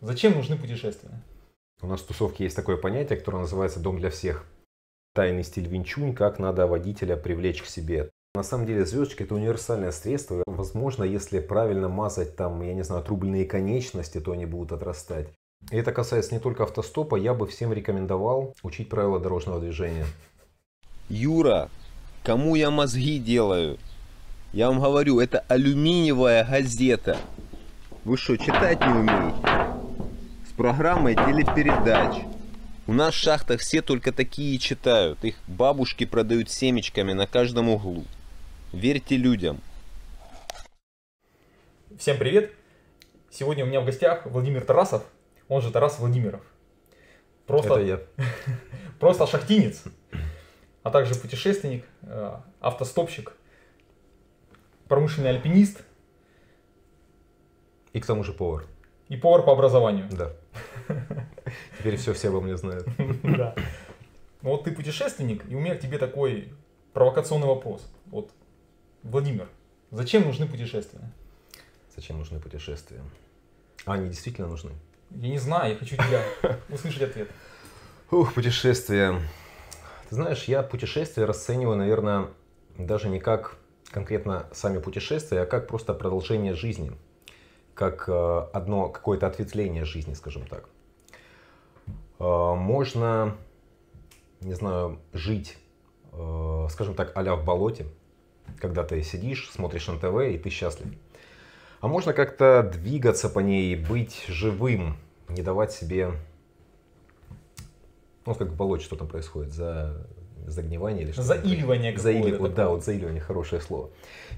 Зачем нужны путешествия? У нас в тусовке есть такое понятие, которое называется «дом для всех». Тайный стиль Винчунь, как надо водителя привлечь к себе. На самом деле звездочки это универсальное средство. Возможно, если правильно мазать там, я не знаю, трубельные конечности, то они будут отрастать. И это касается не только автостопа, я бы всем рекомендовал учить правила дорожного движения. Юра, кому я мозги делаю? Я вам говорю, это алюминиевая газета. Вы что, читать не умеете? программой телепередач. У нас в шахтах все только такие читают. Их бабушки продают семечками на каждом углу. Верьте людям. Всем привет! Сегодня у меня в гостях Владимир Тарасов, он же Тарас Владимиров. Просто, Это я. просто шахтинец, а также путешественник, э, автостопщик, промышленный альпинист. И к тому же повар. И повар по образованию. Да. Теперь все все обо мне знают. Да. Ну вот ты путешественник, и у меня к тебе такой провокационный вопрос. Вот, Владимир, зачем нужны путешествия? Зачем нужны путешествия? А, они действительно нужны? Я не знаю, я хочу тебя услышать ответ. Ух, путешествия. Ты знаешь, я путешествия расцениваю, наверное, даже не как конкретно сами путешествия, а как просто продолжение жизни как э, одно какое-то ответвление жизни, скажем так. Э, можно, не знаю, жить, э, скажем так, а в болоте, когда ты сидишь, смотришь НТВ и ты счастлив. А можно как-то двигаться по ней, быть живым, не давать себе, ну, как в болоте, что там происходит, за загнивание или что-то. Заиливание какое-то. Заили... Вот, да, вот заиливание, хорошее слово.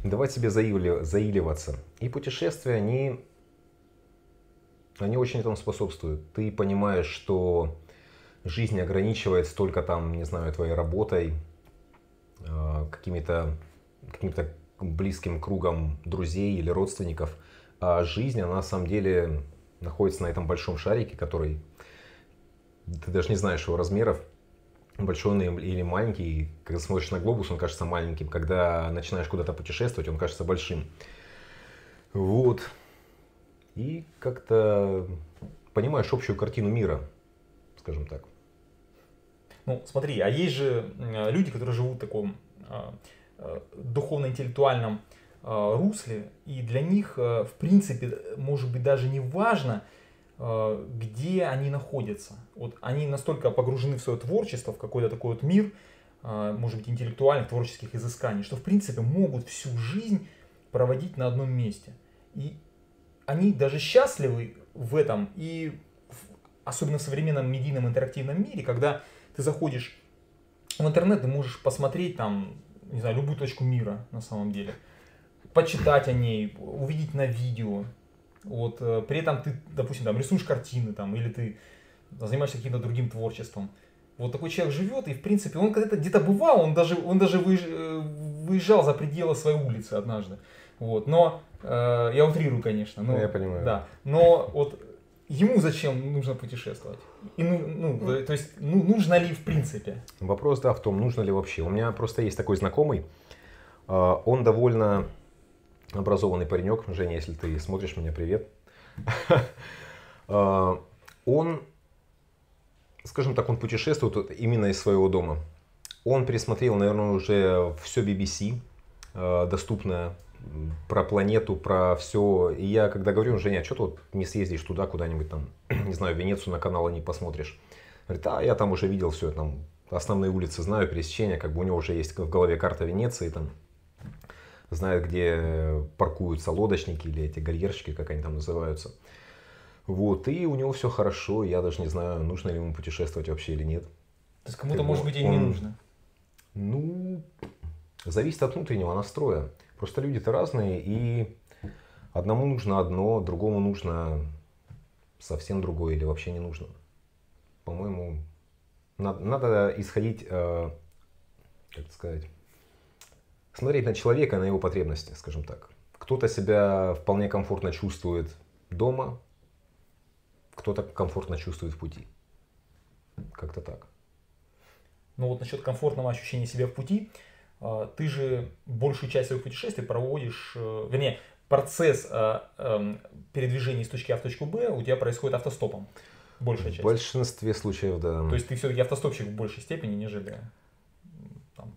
Не давать себе заили... заиливаться. И путешествия, они они очень этому способствуют. Ты понимаешь, что жизнь ограничивается только там, не знаю, твоей работой, э, какими-то каким-то близким кругом друзей или родственников. А жизнь, она на самом деле находится на этом большом шарике, который ты даже не знаешь его размеров, большой он или маленький. Когда смотришь на глобус, он кажется маленьким. Когда начинаешь куда-то путешествовать, он кажется большим. Вот и как-то понимаешь общую картину мира, скажем так. Ну, смотри, а есть же э, люди, которые живут в таком э, э, духовно-интеллектуальном русле, и для них, в принципе, может быть, даже не важно, где они находятся. Вот они настолько погружены в свое творчество, в какой-то такой вот мир, может быть, интеллектуальных, творческих изысканий, что, в принципе, могут всю жизнь проводить на одном месте. И они даже счастливы в этом. И особенно в современном медийном интерактивном мире, когда ты заходишь в интернет, ты можешь посмотреть там, не знаю, любую точку мира на самом деле, почитать о ней, увидеть на видео. Вот, э, при этом ты, допустим, там рисуешь картины там, или ты занимаешься каким-то другим творчеством. Вот такой человек живет, и в принципе он когда-то где-то бывал, он даже, он даже э, выезжал за пределы своей улицы однажды. Вот, но э, я утрирую, конечно. Но, ну, я понимаю. Да, но вот ему зачем нужно путешествовать? И, ну, ну, то есть, ну, нужно ли в принципе? Вопрос, да, в том, нужно ли вообще. У меня просто есть такой знакомый, э, он довольно образованный паренек. Женя, если ты смотришь меня, привет. Э, он, скажем так, он путешествует именно из своего дома. Он пересмотрел, наверное, уже все BBC э, доступное про планету, про все. И я когда говорю, Женя, а что ты вот не съездишь туда куда-нибудь там, не знаю, Венецию на канал не посмотришь? Говорит, а я там уже видел все, там основные улицы знаю, пересечения, как бы у него уже есть в голове карта Венеции, там знает, где паркуются лодочники или эти гальерщики, как они там называются. Вот, и у него все хорошо, я даже не знаю, нужно ли ему путешествовать вообще или нет. То есть кому-то, как может быть, и он... не нужно. Ну, зависит от внутреннего настроя. Просто люди-то разные, и одному нужно одно, другому нужно совсем другое или вообще не нужно. По-моему, надо, надо исходить, э, как сказать, смотреть на человека, на его потребности, скажем так. Кто-то себя вполне комфортно чувствует дома, кто-то комфортно чувствует в пути. Как-то так. Ну вот насчет комфортного ощущения себя в пути, а, ты же большую часть своего путешествия проводишь, э, вернее, процесс э, эм, передвижения из точки А в точку Б у тебя происходит автостопом. Большая часть. В большинстве случаев, да. То есть ты все-таки автостопщик в большей степени, нежели там.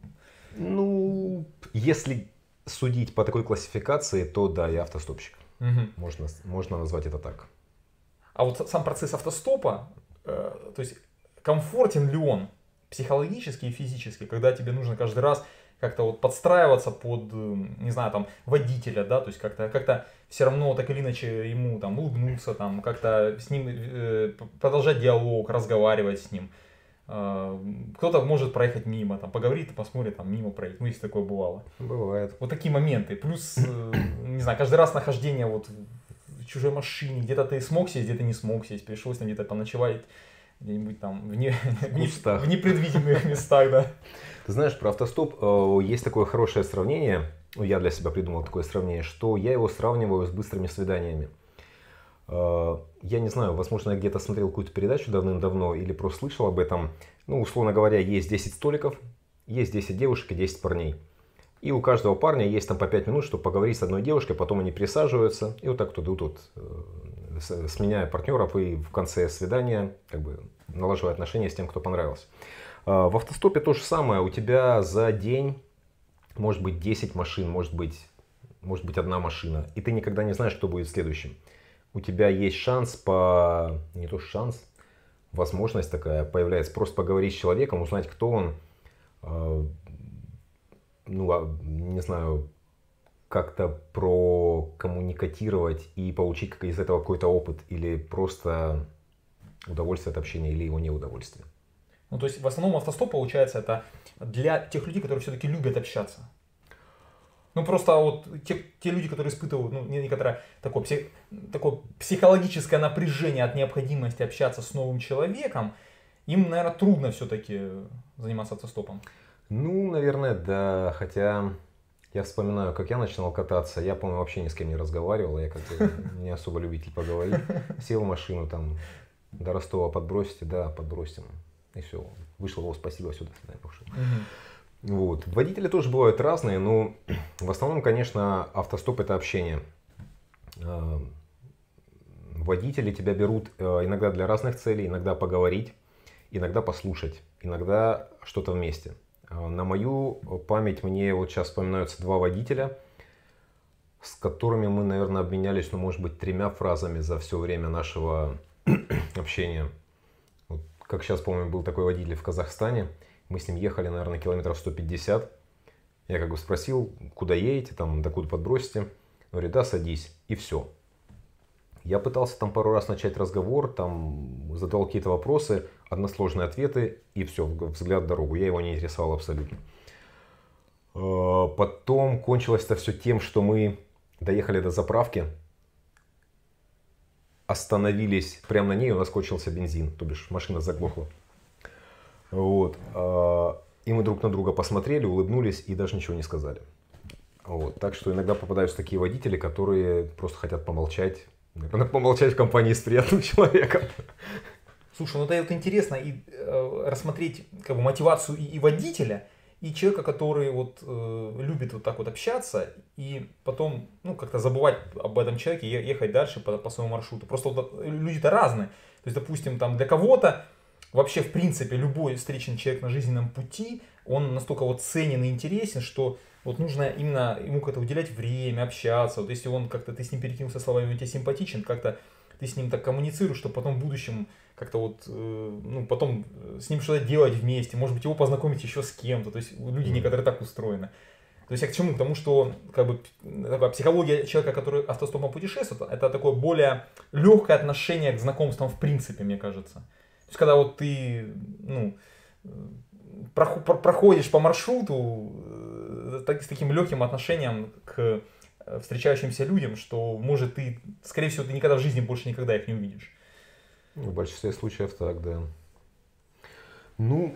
Ну, если судить по такой классификации, то да, я автостопщик. Угу. Можно, можно назвать это так. А вот сам процесс автостопа, э, то есть комфортен ли он психологически и физически, когда тебе нужно каждый раз как-то вот подстраиваться под, э, не знаю, там, водителя, да, то есть как-то как все равно так или иначе ему там улыбнуться, там, как-то с ним э, продолжать диалог, разговаривать с ним. А, кто-то может проехать мимо, там, поговорит, посмотрит, там, мимо проедет, ну, если такое бывало. Бывает. Вот такие моменты. Плюс, э, не знаю, каждый раз нахождение вот в чужой машине, где-то ты смог сесть, где-то не смог сесть, пришлось там где-то поночевать где-нибудь там в, не... в, в непредвиденных местах, да. Ты знаешь, про автостоп э, есть такое хорошее сравнение, ну, я для себя придумал такое сравнение, что я его сравниваю с быстрыми свиданиями. Э, я не знаю, возможно, я где-то смотрел какую-то передачу давным-давно или просто слышал об этом. Ну, условно говоря, есть 10 столиков, есть 10 девушек и 10 парней. И у каждого парня есть там по 5 минут, чтобы поговорить с одной девушкой, потом они присаживаются, и вот так вот идут, вот, э, сменяя партнеров и в конце свидания, как бы налаживая отношения с тем, кто понравился. А, в автостопе то же самое. У тебя за день может быть 10 машин, может быть, может быть одна машина. И ты никогда не знаешь, что будет следующим. У тебя есть шанс по... Не то шанс, возможность такая появляется. Просто поговорить с человеком, узнать, кто он. А, ну, а, не знаю, как-то прокоммуникатировать и получить из этого какой-то опыт или просто удовольствие от общения или его неудовольствие. Ну, то есть в основном автостоп, получается, это для тех людей, которые все-таки любят общаться. Ну, просто вот те, те люди, которые испытывают ну, некоторое такое, псих, такое психологическое напряжение от необходимости общаться с новым человеком, им, наверное, трудно все-таки заниматься автостопом. Ну, наверное, да. Хотя я вспоминаю, как я начинал кататься. Я, по-моему, вообще ни с кем не разговаривал. Я как-то не особо любитель поговорить. Сел в машину там, до Ростова подбросите, да, подбросим. И все, вышло его спасибо, все, до свидания, пошел. Вот. Водители тоже бывают разные, но в основном, конечно, автостоп это общение. А, водители тебя берут э, иногда для разных целей, иногда поговорить, иногда послушать, иногда что-то вместе. А, на мою память мне вот сейчас вспоминаются два водителя, с которыми мы, наверное, обменялись, ну, может быть, тремя фразами за все время нашего общения. Как сейчас помню, был такой водитель в Казахстане. Мы с ним ехали, наверное, километров 150. Я как бы спросил, куда едете, там, докуда подбросите. Он говорит, да, садись. И все. Я пытался там пару раз начать разговор, там задал какие-то вопросы, односложные ответы и все, взгляд в дорогу. Я его не интересовал абсолютно. А, потом кончилось это все тем, что мы доехали до заправки, остановились прямо на ней, у нас кончился бензин, то бишь машина заглохла. Вот. А, и мы друг на друга посмотрели, улыбнулись и даже ничего не сказали. Вот. Так что иногда попадаются такие водители, которые просто хотят помолчать. Наверное, помолчать в компании с приятным человеком. Слушай, ну это вот интересно и э, рассмотреть как бы, мотивацию и, и водителя, и человека, который вот э, любит вот так вот общаться и потом, ну, как-то забывать об этом человеке и ехать дальше по, по своему маршруту. Просто вот, э, люди-то разные. То есть, допустим, там для кого-то вообще, в принципе, любой встречный человек на жизненном пути, он настолько вот ценен и интересен, что вот нужно именно ему как-то уделять время, общаться. Вот если он как-то, ты с ним перекинулся словами, он тебе симпатичен, как-то ты с ним так коммуницируешь, что потом в будущем как-то вот, э, ну, потом э, с ним что-то делать вместе, может быть, его познакомить еще с кем-то, то есть люди некоторые так устроены. То есть я к чему? К тому, что как бы, такая психология человека, который автостопом путешествует, это такое более легкое отношение к знакомствам в принципе, мне кажется. То есть когда вот ты, ну, э, проходишь по маршруту так, с таким легким отношением к Э, встречающимся людям, что, может, ты, скорее всего, ты никогда в жизни больше никогда их не увидишь. Ну, в большинстве случаев так, да. Ну,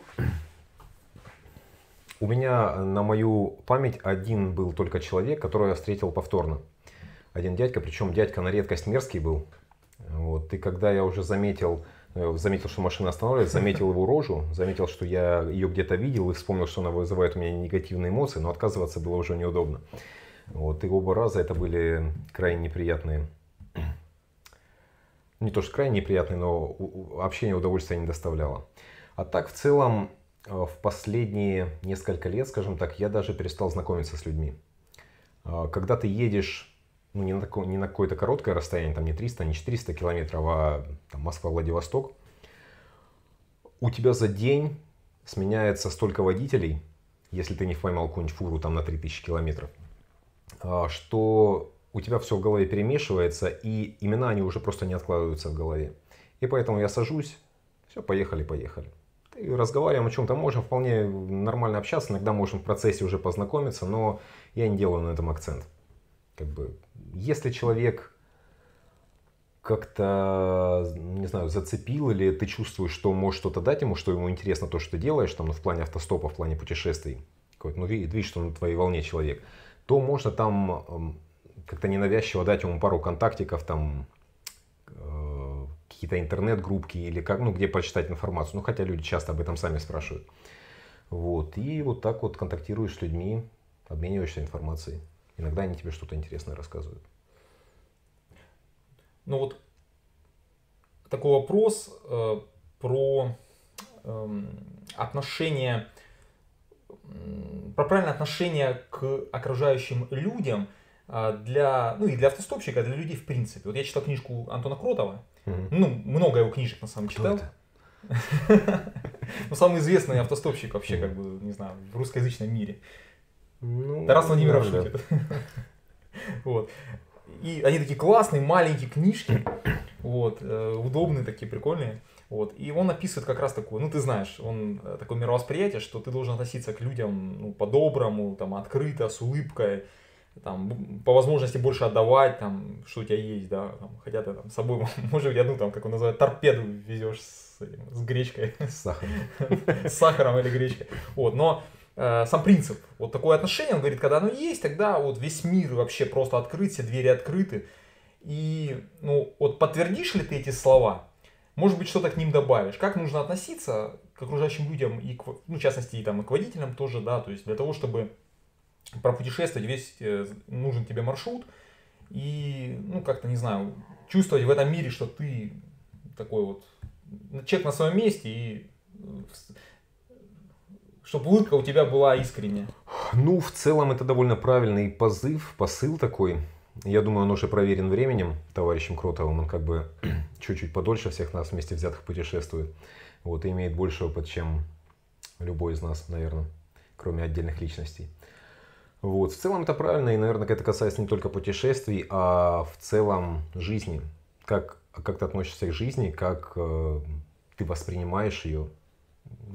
у меня на мою память один был только человек, которого я встретил повторно. Один дядька, причем дядька на редкость мерзкий был. Вот. И когда я уже заметил, э, заметил, что машина останавливается, заметил его рожу, заметил, что я ее где-то видел и вспомнил, что она вызывает у меня негативные эмоции, но отказываться было уже неудобно. Вот, и оба раза это были крайне неприятные, не то что крайне неприятные, но общение удовольствия не доставляло. А так, в целом, э, в последние несколько лет, скажем так, я даже перестал знакомиться с людьми. Э, когда ты едешь ну, не на, такое, не на какое-то короткое расстояние, там не 300, не 400 километров, а Москва-Владивосток, у тебя за день сменяется столько водителей, если ты не поймал какую-нибудь фуру там на 3000 километров, а, что у тебя все в голове перемешивается, и имена они уже просто не откладываются в голове. И поэтому я сажусь, все, поехали, поехали. И разговариваем о чем-то, можем вполне нормально общаться, иногда можем в процессе уже познакомиться, но я не делаю на этом акцент. Как бы, если человек как-то, не знаю, зацепил, или ты чувствуешь, что можешь что-то дать ему, что ему интересно то, что ты делаешь, там, ну, в плане автостопа, в плане путешествий, ну, видишь, что на твоей волне человек – то можно там эм, как-то ненавязчиво дать ему пару контактиков, там э, какие-то интернет-группки или как, ну, где почитать информацию. Ну, хотя люди часто об этом сами спрашивают. Вот, и вот так вот контактируешь с людьми, обмениваешься информацией. Иногда они тебе что-то интересное рассказывают. Ну вот такой вопрос э, про э, эм, отношение про правильное отношение к окружающим людям а, для, ну и для автостопщика, а для людей в принципе. Вот я читал книжку Антона Кротова, mm-hmm. ну, много его книжек на самом Кто читал. Это? Ну, самый известный автостопщик вообще, как бы, не знаю, в русскоязычном мире. Ну, Тарас Владимиров шутит. Вот. И они такие классные, маленькие книжки, вот, э, удобные такие, прикольные. Вот. И он описывает как раз такую, ну ты знаешь, он э, такое мировосприятие, что ты должен относиться к людям ну, по-доброму, там, открыто, с улыбкой, там, по возможности больше отдавать, там, что у тебя есть, да, там, хотя ты там с собой, может быть, одну, там, как он называет, торпеду везешь с, с гречкой. С сахаром. С сахаром или гречкой. Вот, но э, сам принцип, вот такое отношение, он говорит, когда оно есть, тогда вот весь мир вообще просто открыт, все двери открыты. И, ну, вот подтвердишь ли ты эти слова, может быть, что-то к ним добавишь. Как нужно относиться к окружающим людям и, к, ну, в частности, и, там, и к водителям тоже, да, то есть для того, чтобы пропутешествовать весь э, нужен тебе маршрут и, ну, как-то, не знаю, чувствовать в этом мире, что ты такой вот человек на своем месте и э, чтобы улыбка у тебя была искренняя. Ну, в целом это довольно правильный позыв, посыл такой. Я думаю, он уже проверен временем, товарищем Кротовым. Он как бы чуть-чуть подольше всех нас вместе взятых путешествует. Вот, и имеет больше опыт, чем любой из нас, наверное, кроме отдельных личностей. Вот, в целом это правильно, и, наверное, это касается не только путешествий, а в целом жизни. Как, как ты относишься к жизни, как э, ты воспринимаешь ее.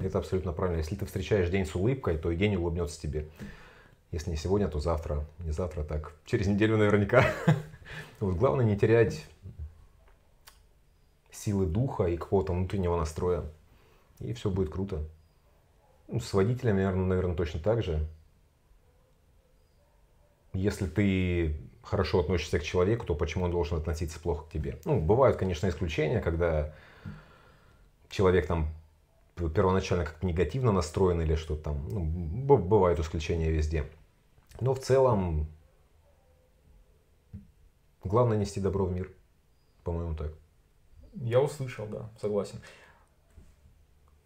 Это абсолютно правильно. Если ты встречаешь день с улыбкой, то и день улыбнется тебе. Если не сегодня, то завтра. Не завтра, а так через неделю наверняка. Вот главное не терять силы духа и какого-то внутреннего настроя. И все будет круто. Ну, с водителем, наверное, наверное, точно так же. Если ты хорошо относишься к человеку, то почему он должен относиться плохо к тебе? Ну, бывают, конечно, исключения, когда человек там первоначально как-то негативно настроен или что-то там. Ну, бывают исключения везде. Но в целом, главное нести добро в мир. По-моему, так. Я услышал, да, согласен.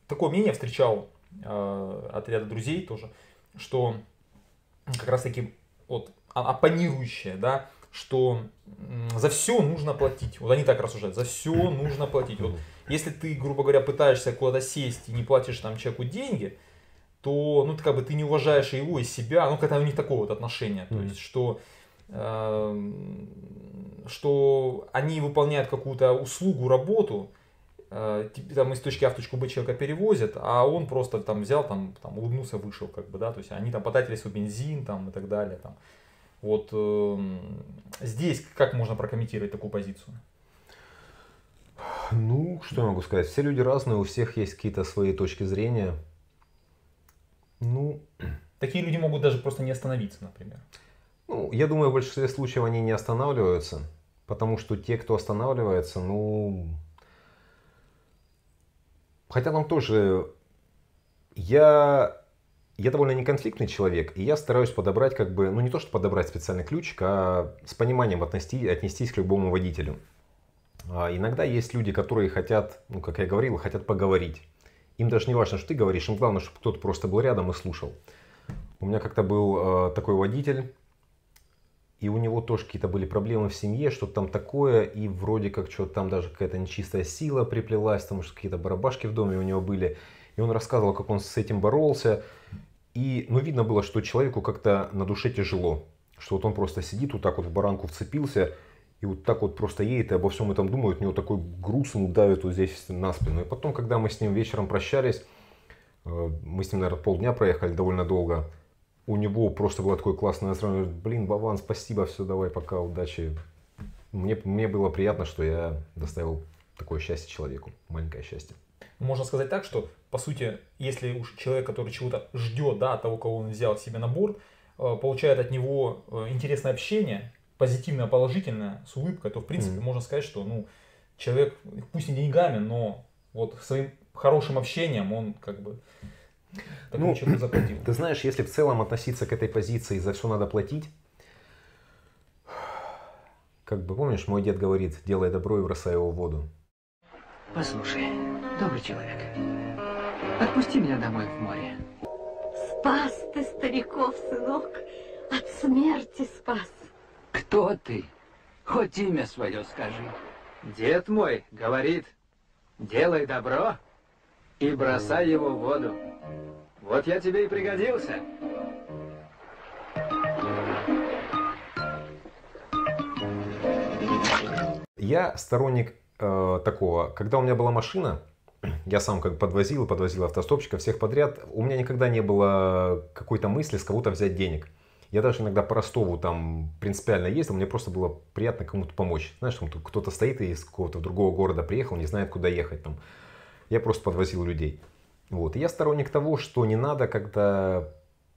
Такое мнение встречал э, от друзей тоже, что как раз таки вот оппонирующее, да, что за все нужно платить. Вот они так рассуждают, за все нужно платить. Вот если ты, грубо говоря, пытаешься куда-то сесть и не платишь там человеку деньги, то, ну, ты как бы ты не уважаешь его, и себя, ну, когда у них такое вот отношение, mm-hmm. то есть, что э, что они выполняют какую-то услугу, работу, э, там из точки А в точку Б человека перевозят, а он просто там взял, там, там улыбнулся, вышел, как бы, да, то есть они там потратили свой бензин, там, и так далее, там. Вот э, здесь как можно прокомментировать такую позицию? Ну, что я могу сказать? Все люди разные, у всех есть какие-то свои точки зрения. Ну, такие люди могут даже просто не остановиться, например. Ну, я думаю, в большинстве случаев они не останавливаются, потому что те, кто останавливается, ну... Хотя там тоже... Я... Я довольно неконфликтный человек, и я стараюсь подобрать как бы, ну не то, что подобрать специальный ключик, а с пониманием отнести, отнестись к любому водителю. А иногда есть люди, которые хотят, ну как я говорил, хотят поговорить им даже не важно, что ты говоришь, им главное, чтобы кто-то просто был рядом и слушал. У меня как-то был э, такой водитель, и у него тоже какие-то были проблемы в семье, что-то там такое, и вроде как что-то там даже какая-то нечистая сила приплелась, потому что какие-то барабашки в доме у него были. И он рассказывал, как он с этим боролся. И, ну, видно было, что человеку как-то на душе тяжело. Что вот он просто сидит вот так вот в баранку вцепился, и вот так вот просто едет и обо всем этом думает. У него такой груз, он давит вот здесь на спину. И потом, когда мы с ним вечером прощались, э, мы с ним, наверное, полдня проехали довольно долго. У него просто было такое классное настроение. Блин, баван, спасибо, все, давай, пока, удачи. Мне, мне было приятно, что я доставил такое счастье человеку, маленькое счастье. Можно сказать так, что, по сути, если уж человек, который чего-то ждет, да, того, кого он взял себе на борт, э, получает от него э, интересное общение, позитивная положительная с улыбкой, то в принципе mm-hmm. можно сказать, что ну, человек, пусть не деньгами, но вот своим хорошим общением он как бы так ну, ничего не заплатил. Ты знаешь, если в целом относиться к этой позиции, за все надо платить, как бы помнишь, мой дед говорит, делай добро и бросай его в воду. Послушай, добрый человек, отпусти меня домой в море. Спас ты стариков, сынок, от смерти спас. Кто ты? Хоть имя свое скажи. Дед мой говорит, делай добро и бросай его в воду. Вот я тебе и пригодился. Я сторонник э, такого. Когда у меня была машина, я сам как подвозил, подвозил автостопщиков, всех подряд, у меня никогда не было какой-то мысли с кого-то взять денег. Я даже иногда по Ростову там принципиально ездил, мне просто было приятно кому-то помочь. Знаешь, там кто-то стоит и из какого-то другого города приехал, не знает, куда ехать там. Я просто подвозил людей. Вот. И я сторонник того, что не надо как-то,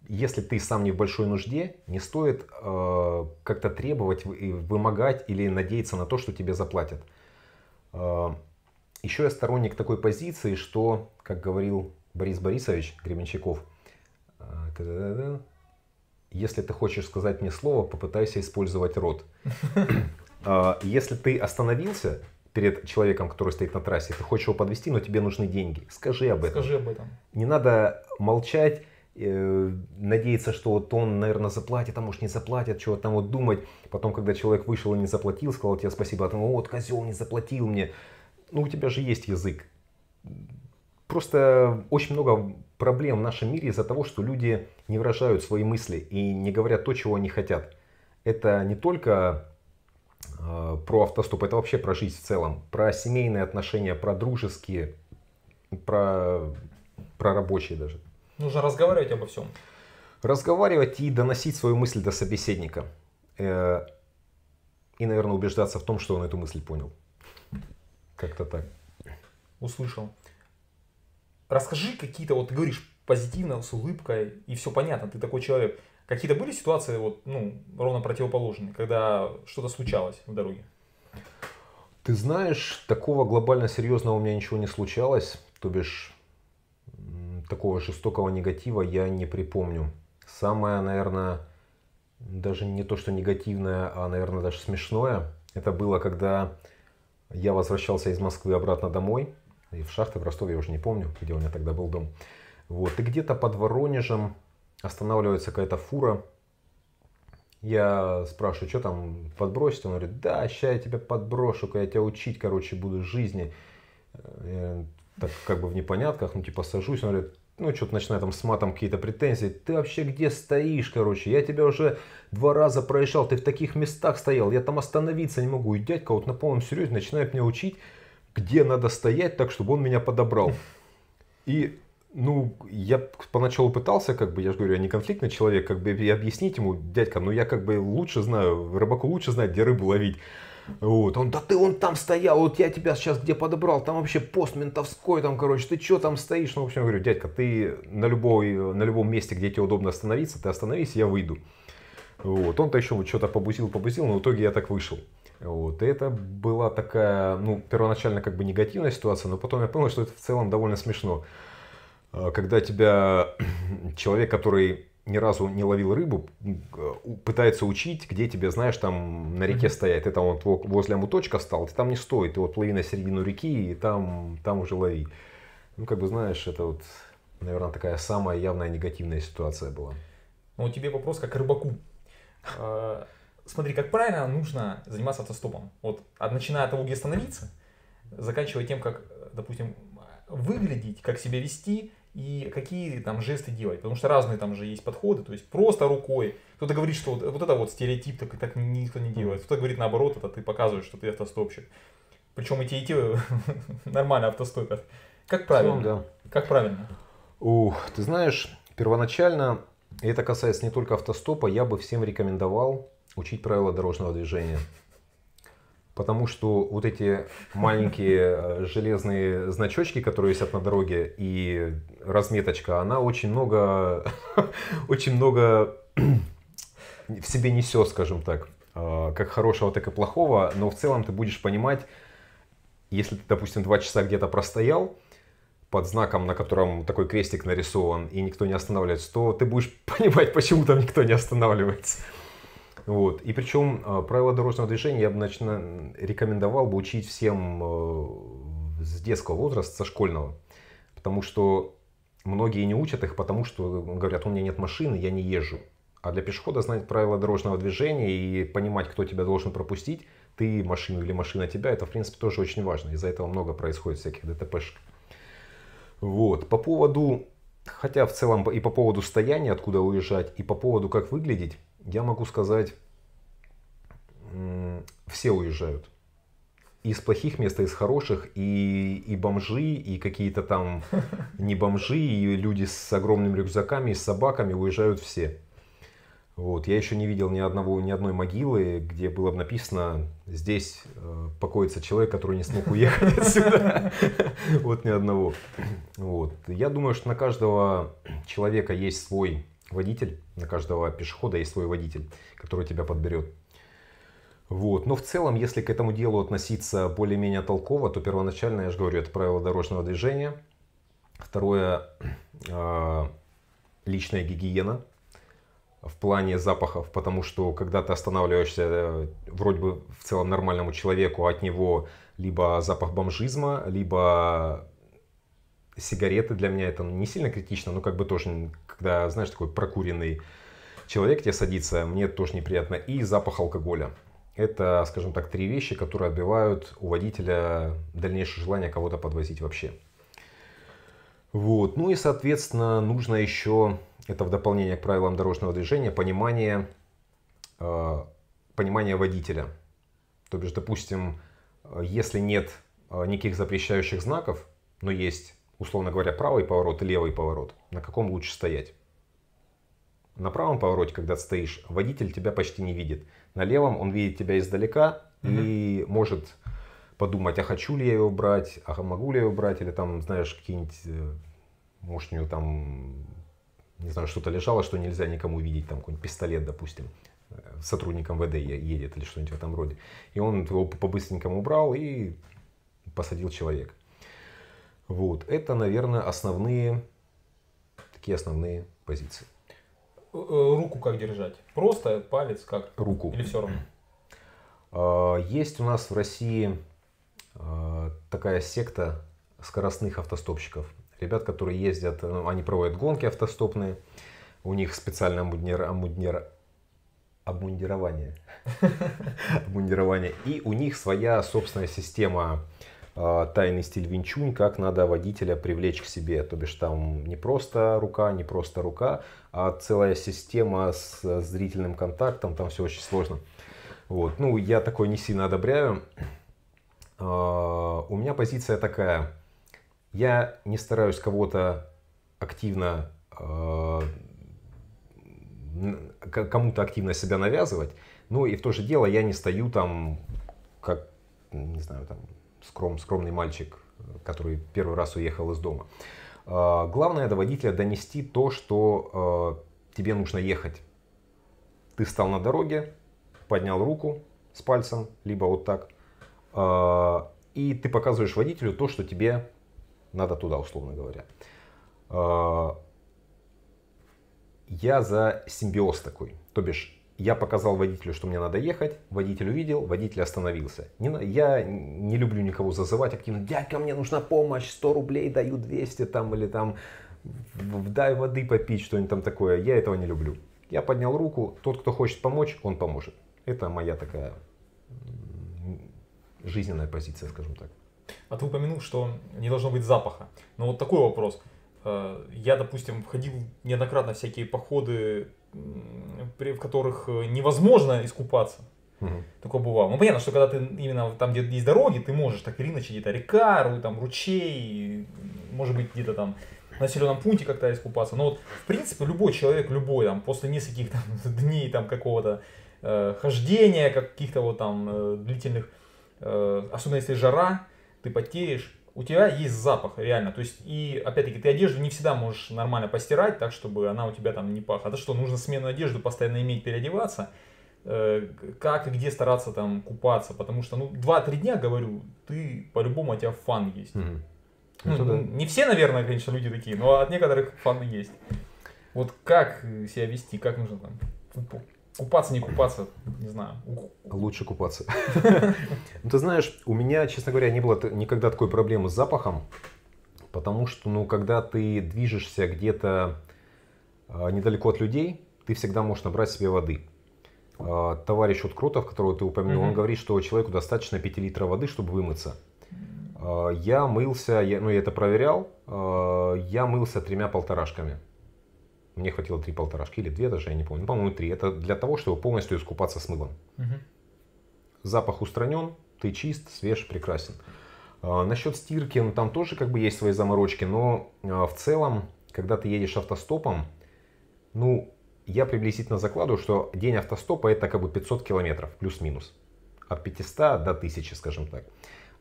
если ты сам не в большой нужде, не стоит э, как-то требовать, вымогать или надеяться на то, что тебе заплатят. Э, еще я сторонник такой позиции, что, как говорил Борис Борисович Гребенщиков, э, если ты хочешь сказать мне слово, попытайся использовать рот. А, если ты остановился перед человеком, который стоит на трассе, ты хочешь его подвести, но тебе нужны деньги, скажи об этом. Скажи об этом. Не надо молчать, э, надеяться, что вот он, наверное, заплатит, а может не заплатит, чего там вот думать. Потом, когда человек вышел и не заплатил, сказал тебе спасибо, а ты, «Ну вот козел не заплатил мне. Ну, у тебя же есть язык просто очень много проблем в нашем мире из-за того, что люди не выражают свои мысли и не говорят то, чего они хотят. Это не только э, про автостоп, это вообще про жизнь в целом, про семейные отношения, про дружеские, про, про рабочие даже. Нужно разговаривать обо всем. Разговаривать и доносить свою мысль до собеседника. Э, и, наверное, убеждаться в том, что он эту мысль понял. Как-то так. Услышал расскажи какие-то, вот ты говоришь позитивно, с улыбкой, и все понятно, ты такой человек. Какие-то были ситуации, вот, ну, ровно противоположные, когда что-то случалось на дороге? Ты знаешь, такого глобально серьезного у меня ничего не случалось, то бишь такого жестокого негатива я не припомню. Самое, наверное, даже не то, что негативное, а, наверное, даже смешное, это было, когда я возвращался из Москвы обратно домой, и в шахты в Ростове, я уже не помню, где у меня тогда был дом. Вот, и где-то под Воронежем останавливается какая-то фура. Я спрашиваю, что там подбросить? Он говорит, да, ща я тебя подброшу, я тебя учить, короче, буду жизни. Я э, так как бы в непонятках, ну типа сажусь, он говорит, ну, что-то начинает там с матом какие-то претензии. Ты вообще где стоишь, короче? Я тебя уже два раза проезжал, ты в таких местах стоял, я там остановиться не могу. И дядька вот на полном серьезе начинает меня учить, где надо стоять так, чтобы он меня подобрал. И ну, я поначалу пытался, как бы, я же говорю, я не конфликтный человек, как бы, и объяснить ему, дядька, ну, я как бы лучше знаю, рыбаку лучше знать, где рыбу ловить. Вот, он, да ты он там стоял, вот я тебя сейчас где подобрал, там вообще пост ментовской, там, короче, ты что там стоишь? Ну, в общем, я говорю, дядька, ты на, любой, на любом месте, где тебе удобно остановиться, ты остановись, я выйду. Вот, он-то еще вот что-то побузил, побузил, но в итоге я так вышел. Вот. И это была такая, ну, первоначально как бы негативная ситуация, но потом я понял, что это в целом довольно смешно. А, когда тебя человек, который ни разу не ловил рыбу, э, пытается учить, где тебе, знаешь, там на реке mm-hmm. стоять, это там вот возле амуточка стал, ты там не стой, ты вот плыви на середину реки и там, там уже лови. Ну, как бы, знаешь, это вот, наверное, такая самая явная негативная ситуация была. Ну, тебе вопрос как рыбаку. А, смотри, как правильно нужно заниматься автостопом. Вот, от, а начиная от того, где становиться, заканчивая тем, как, допустим, выглядеть, как себя вести и какие там жесты делать. Потому что разные там же есть подходы. То есть просто рукой. Кто-то говорит, что вот, вот это вот стереотип, так, так никто не делает. Кто-то говорит наоборот, это ты показываешь, что ты автостопщик. Причем и идти нормально автостопят. Как правильно? да. Как правильно? Ух, ты знаешь, первоначально, и это касается не только автостопа, я бы всем рекомендовал учить правила дорожного движения. Потому что вот эти маленькие э, железные значочки, которые висят на дороге, и разметочка, она очень много, очень много в себе несет, скажем так, э, как хорошего, так и плохого. Но в целом ты будешь понимать, если ты, допустим, два часа где-то простоял, под знаком, на котором такой крестик нарисован, и никто не останавливается, то ты будешь понимать, почему там никто не останавливается. Вот. И причем э, правила дорожного движения я бы начина... рекомендовал бы учить всем э, с детского возраста, со школьного. Потому что многие не учат их, потому что э, говорят, у меня нет машины, я не езжу. А для пешехода знать правила дорожного движения и понимать, кто тебя должен пропустить, ты машину или машина тебя, это, в принципе, тоже очень важно. Из-за этого много происходит всяких ДТПшек. Вот. По поводу, хотя в целом и по поводу стояния, откуда уезжать, и по поводу, как выглядеть, я могу сказать, все уезжают. Из плохих мест, и а из хороших, и, и бомжи, и какие-то там не бомжи, и люди с огромными рюкзаками, и с собаками уезжают все. Вот. Я еще не видел ни, одного, ни одной могилы, где было бы написано «Здесь э, покоится человек, который не смог уехать отсюда». Вот ни одного. Вот. Я думаю, что на каждого человека есть свой водитель, на каждого пешехода есть свой водитель, который тебя подберет. Вот. Но в целом, если к этому делу относиться более-менее толково, то первоначально, я же говорю, это правило дорожного движения. Второе, а, личная гигиена в плане запахов, потому что когда ты останавливаешься э, вроде бы в целом нормальному человеку, от него либо запах бомжизма, либо сигареты для меня это не сильно критично, но как бы тоже, когда, знаешь, такой прокуренный человек тебе садится, мне это тоже неприятно. И запах алкоголя. Это, скажем так, три вещи, которые отбивают у водителя дальнейшее желание кого-то подвозить вообще. Вот. Ну и, соответственно, нужно еще, это в дополнение к правилам дорожного движения, понимание, э, понимание водителя. То бишь, допустим, э, если нет э, никаких запрещающих знаков, но есть условно говоря, правый поворот, левый поворот, на каком лучше стоять? На правом повороте, когда стоишь, водитель тебя почти не видит. На левом он видит тебя издалека угу. и может подумать, а хочу ли я его брать, а могу ли я его брать, или там, знаешь, какие-нибудь, э, может, у него там, не знаю, что-то лежало, что нельзя никому видеть, там какой-нибудь пистолет, допустим, э, сотрудником ВД едет или что-нибудь в этом роде. И он его по-быстренькому убрал и посадил человека. Вот. Это, наверное, основные, такие основные позиции. Э, э, руку как держать? Просто палец как? Руку. Или все равно? А, есть у нас в России а, такая секта скоростных автостопщиков. Ребят, которые ездят, ну, они проводят гонки автостопные, у них специальное амуднир, амуднир, обмундирование. обмундирование. И у них своя собственная система а, тайный стиль Винчунь, как надо водителя привлечь к себе. То бишь там не просто рука, не просто рука, а целая система с зрительным контактом, там все очень сложно. Вот. Ну, я такое не сильно одобряю. А, у меня позиция такая. Я не стараюсь кого-то активно а, кому-то активно себя навязывать, ну и в то же дело я не стою там как, не знаю, там скром, скромный мальчик, который первый раз уехал из дома. А, главное до водителя донести то, что а, тебе нужно ехать. Ты встал на дороге, поднял руку с пальцем, либо вот так, а, и ты показываешь водителю то, что тебе надо туда, условно говоря. Я за симбиоз такой, то бишь я показал водителю, что мне надо ехать, водитель увидел, водитель остановился. Не, я не люблю никого зазывать а активно, ну, дядька, мне нужна помощь, 100 рублей даю, 200 там или там, дай воды попить, что-нибудь там такое. Я этого не люблю. Я поднял руку, тот, кто хочет помочь, он поможет. Это моя такая жизненная позиция, скажем так. А ты упомянул, что не должно быть запаха. Но вот такой вопрос. Э, я, допустим, входил неоднократно в всякие походы в которых э, невозможно искупаться. Угу. Такое бывало. Ну, понятно, что когда ты именно там, где есть дороги, ты можешь так или иначе где-то река, там ручей, может быть, где-то там на населенном пункте как-то искупаться. Но вот, в принципе, любой человек, любой, там, после нескольких там, дней там какого-то э, хождения, каких-то вот там э, длительных, э, особенно если жара, ты потеешь, у тебя есть запах, реально. То есть, и, опять-таки, ты одежду не всегда можешь нормально постирать, так, чтобы она у тебя там не пахла. Это что, нужно смену одежды постоянно иметь, переодеваться? Э, как и где стараться там купаться? Потому что, ну, 2-3 дня, говорю, ты, по-любому, у тебя фан есть. Mm-hmm. Ну, Это да. Не все, наверное, конечно, люди такие, но от некоторых фаны есть. Вот как себя вести, как нужно там Купаться, не купаться, не знаю. Лучше купаться. Ну, ты знаешь, у меня, честно говоря, не было никогда такой проблемы с запахом, потому что, ну, когда ты движешься где-то а, недалеко от людей, ты всегда можешь набрать себе воды. А, товарищ вот Крутов, которого ты упомянул, он говорит, что человеку достаточно 5 литров воды, чтобы вымыться. А, я мылся, я, ну, я это проверял, я мылся тремя полторашками. Мне хватило три полторашки или две даже, я не помню. Ну, по-моему, три. Это для того, чтобы полностью искупаться с мылом. Угу. Запах устранен, ты чист, свеж, прекрасен. А, насчет стирки, ну, там тоже как бы есть свои заморочки, но а, в целом, когда ты едешь автостопом, ну, я приблизительно закладываю, что день автостопа это как бы 500 километров, плюс-минус. От 500 до 1000, скажем так.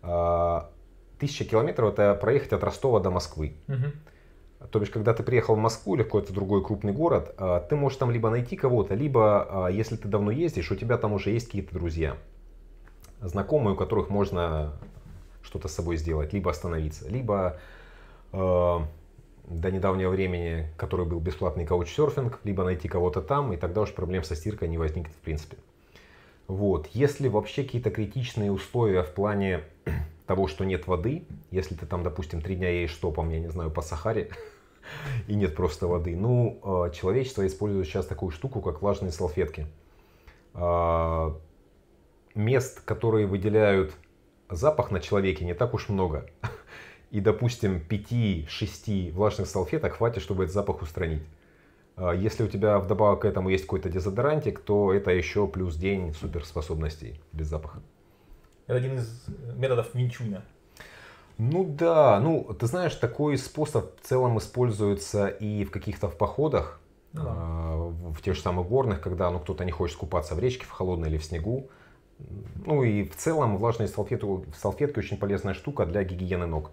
А, 1000 километров это проехать от Ростова до Москвы. Угу. То есть когда ты приехал в Москву или какой-то другой крупный город, а, ты можешь там либо найти кого-то, либо, а, если ты давно ездишь, у тебя там уже есть какие-то друзья, знакомые, у которых можно что-то с собой сделать, либо остановиться, либо а, до недавнего времени, который был бесплатный каучсерфинг, либо найти кого-то там, и тогда уж проблем со стиркой не возникнет в принципе. Вот. Если вообще какие-то критичные условия в плане того, что нет воды, если ты там, допустим, три дня едешь топом, я не знаю, по Сахаре, и нет просто воды. Ну, а, человечество использует сейчас такую штуку, как влажные салфетки. А, мест, которые выделяют запах на человеке, не так уж много. И, допустим, 5-6 влажных салфеток хватит, чтобы этот запах устранить. А, если у тебя вдобавок к этому есть какой-то дезодорантик, то это еще плюс день суперспособностей без запаха. Это один из э, методов Винчуна. Ну да, ну ты знаешь, такой способ в целом используется и в каких-то в походах, ну да. А, в тех же самых горных, когда ну, кто-то не хочет купаться в речке, в холодной или в снегу. Ну и в целом влажные салфетки, салфетки очень полезная штука для гигиены ног.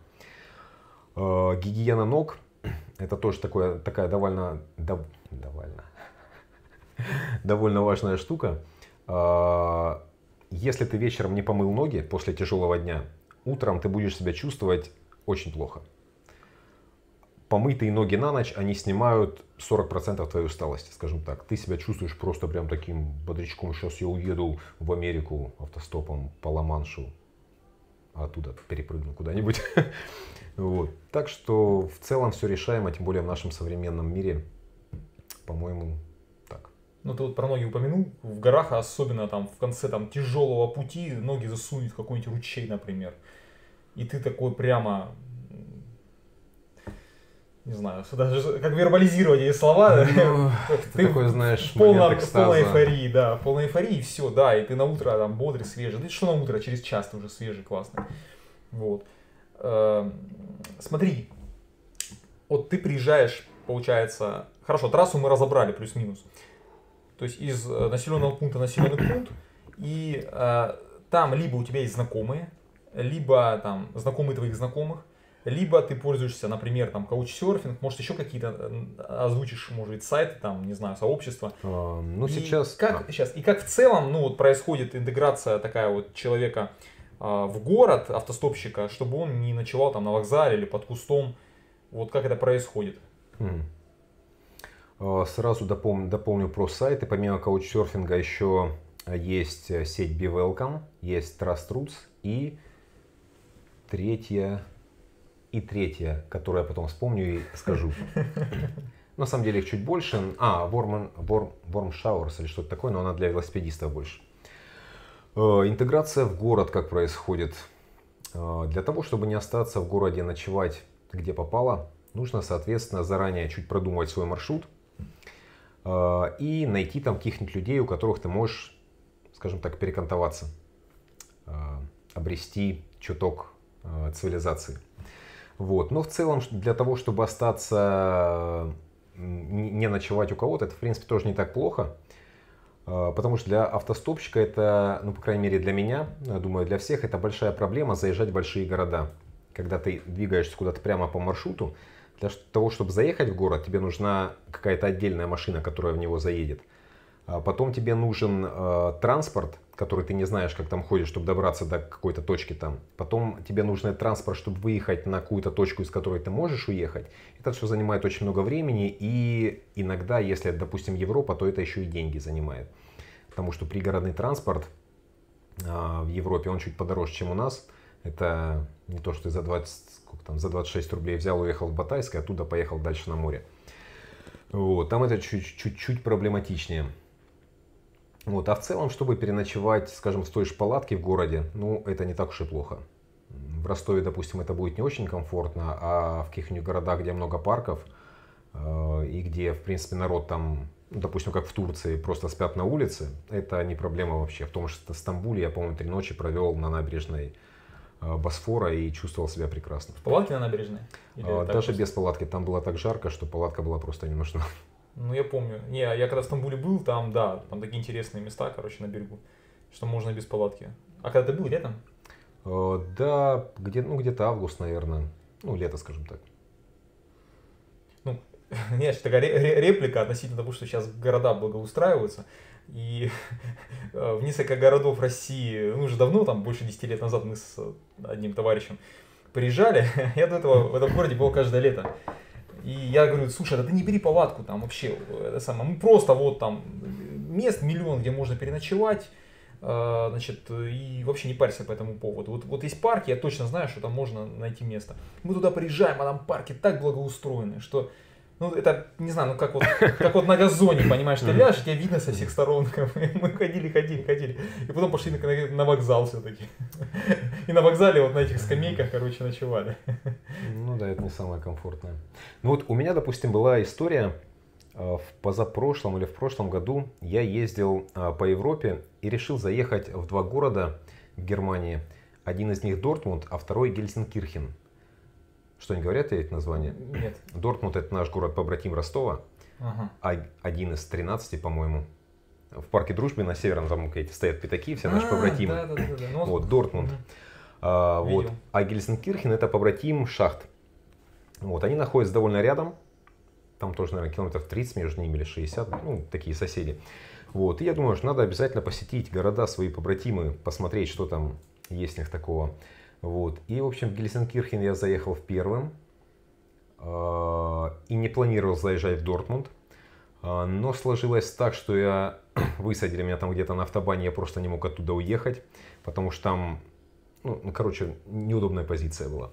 А, гигиена ног это тоже такое, такая довольно, дов, довольно, довольно важная штука. А, если ты вечером не помыл ноги после тяжелого дня, утром ты будешь себя чувствовать очень плохо. Помытые ноги на ночь, они снимают 40% твоей усталости, скажем так. Ты себя чувствуешь просто прям таким бодрячком. Сейчас я уеду в Америку автостопом по Ла-Маншу, а оттуда перепрыгну куда-нибудь. Вот. Так что в целом все решаемо, тем более в нашем современном мире, по-моему, так. Ну ты вот про ноги упомянул, в горах, а особенно там в конце там тяжелого пути, ноги засунет в какой-нибудь ручей, например. И ты такой прямо не знаю, даже как вербализировать эти слова. Ну, ты такой, знаешь, в полном, полной эйфории, да, в полной эйфории, все, да, и ты на утро там бодрый, свежий. Ты что на утро, через час ты уже свежий, классный. Вот. Эм, смотри, вот ты приезжаешь, получается, хорошо, трассу мы разобрали плюс-минус, то есть из э, населенного пункта населенный пункт, и э, там либо у тебя есть знакомые, либо там знакомые твоих знакомых, либо ты пользуешься, например, там, каучсерфинг, может, еще какие-то э, озвучишь, может быть, сайты, там, не знаю, сообщества. А, ну, и сейчас... Как, да. сейчас. И как в целом, ну, вот происходит интеграция такая вот человека, а, в город автостопщика, чтобы он не ночевал там на вокзале или под кустом. Вот как это происходит. Mm. Сразу дополню, дополню про сайты. Помимо каучсерфинга еще есть э, сеть Be есть Trust и третья, и третья, которую я потом вспомню и скажу. На самом деле их чуть больше. А, Worm, Warm Worm Showers или что-то такое, но она для велосипедистов больше. Э, интеграция в город как происходит? Э, для того, чтобы не остаться в городе ночевать где попало, нужно, соответственно, заранее чуть продумать свой маршрут э, и найти там каких-нибудь людей, у которых ты можешь, скажем так, перекантоваться, обрести чуток цивилизации. Вот. Но в целом, для того, чтобы остаться, не ночевать у кого-то, это, в принципе, тоже не так плохо. А, потому что для автостопщика это, ну, по крайней мере, для меня, думаю, для всех, это большая проблема заезжать в большие города. Когда ты двигаешься куда-то прямо по маршруту, для того, чтобы заехать в город, тебе нужна какая-то отдельная машина, которая в него заедет. А потом тебе нужен а, транспорт, который ты не знаешь, как там ходишь, чтобы добраться до какой-то точки там. Потом тебе нужен транспорт, чтобы выехать на какую-то точку, из которой ты можешь уехать. Это все занимает очень много времени, и иногда, если, допустим, Европа, то это еще и деньги занимает. Потому что пригородный транспорт а, в Европе, он чуть подороже, чем у нас. Это не то, что ты за, 20, сколько там, за 26 рублей взял, уехал в Батайск, и оттуда поехал дальше на море. Вот, там это чуть-чуть проблематичнее. Вот. А в целом, чтобы переночевать, скажем, в той же палатке в городе, ну, это не так уж и плохо. В Ростове, допустим, это будет не очень комфортно, а в каких-нибудь городах, где много парков, э, и где, в принципе, народ там, ну, допустим, как в Турции, просто спят на улице, это не проблема вообще. В том что в Стамбуле я, по-моему, три ночи провел на набережной э, Босфора и чувствовал себя прекрасно. В палатке на набережной? Или э, Даже без палатки. Там было так жарко, что палатка была просто не нужна. Ну, я помню. Не, я когда в Стамбуле был, там, да, там такие интересные места, короче, на берегу, что можно без палатки. А когда ты был, летом? Э, да, где, ну, где-то август, наверное. Ну, лето, скажем так. Ну, не, нет, такая реплика относительно того, что сейчас города благоустраиваются. И э, в несколько городов России, ну, уже давно, там, больше 10 лет назад мы с одним товарищем приезжали. Я до этого в этом городе был каждое лето. И я говорю, слушай, да ты не бери палатку там вообще, э, это самое, мы просто вот там, мест миллион, где можно переночевать, э, значит, и вообще не парься по этому поводу. Вот, вот есть парки, я точно знаю, что там можно найти место. Мы туда приезжаем, а там парки так благоустроены, что ну, это, не знаю, ну как вот, как вот на газоне, понимаешь, ты ляжешь, тебя видно со всех сторон. Мы ходили, ходили, ходили. И потом пошли на, на вокзал все-таки. И на вокзале вот на этих скамейках, короче, ночевали. Ну да, это не самое комфортное. Ну вот у меня, допустим, была история, э, в позапрошлом или в прошлом году я ездил э, по Европе и решил заехать в два города в Германии. Один из них Дортмунд, а второй Гельсенкирхен. Что не говорят тебе эти названия? Нет. Дортмунд это наш город побратим Ростова. Ага. А один из 13, по-моему. В парке Дружбы на северном там эти стоят пятаки, все наши а, побратимы. Да, да, да, да. Ну, вот, Дортмунд. А, Видел. вот. а Гельсенкирхен это побратим шахт. Вот, они находятся довольно рядом. Там тоже, наверное, километров 30 между ними или 60, ну, такие соседи. Вот, и я думаю, что надо обязательно посетить города свои побратимы, посмотреть, что там есть у них такого вот. И, в общем, в Гельсенкирхен я заехал в первым. Э, и не планировал заезжать в Дортмунд. Э, но сложилось так, что я высадили меня там где-то на автобане, я просто не мог оттуда уехать, потому что там, ну, ну короче, неудобная позиция была.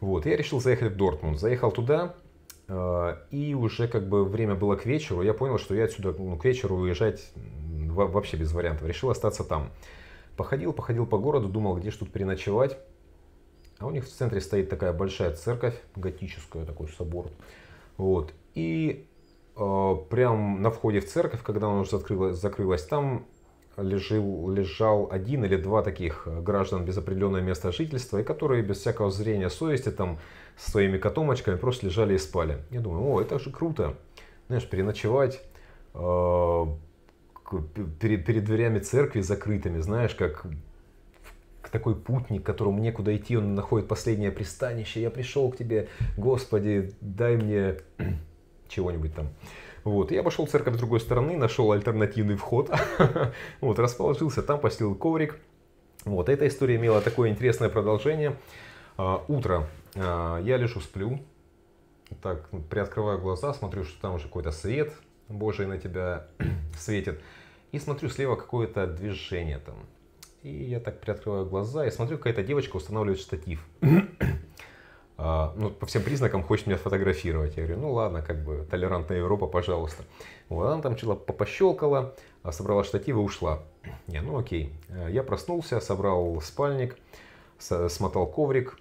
Вот, я решил заехать в Дортмунд. Заехал туда, э, и уже как бы время было к вечеру, я понял, что я отсюда ну, к вечеру уезжать вообще без вариантов. Решил остаться там. Походил, походил по городу, думал, где же тут переночевать. А у них в центре стоит такая большая церковь, готическая, такой собор. Вот. И э, прям на входе в церковь, когда она уже закрылась, закрылась там лежил, лежал один или два таких граждан без определенного места жительства, и которые без всякого зрения совести там со своими котомочками просто лежали и спали. Я думаю, о, это же круто, знаешь, переночевать э, перед, перед дверями церкви закрытыми, знаешь, как такой путник, которому некуда идти, он находит последнее пристанище. Я пришел к тебе, Господи, дай мне чего-нибудь там. Вот. Я пошел в церковь с другой стороны, нашел альтернативный вход, вот, расположился, там постил коврик. Вот, эта история имела такое интересное продолжение. А, утро. А, я лежу, сплю. Так, ну, приоткрываю глаза, смотрю, что там уже какой-то свет Божий на тебя светит. И смотрю, слева какое-то движение там и я так приоткрываю глаза и смотрю, какая-то девочка устанавливает штатив. А, ну, по всем признакам хочет меня фотографировать. Я говорю, ну ладно, как бы, толерантная Европа, пожалуйста. Вот, она там что-то попощелкала, а, собрала штатив и ушла. Не, ну окей. А, я проснулся, собрал спальник, смотал коврик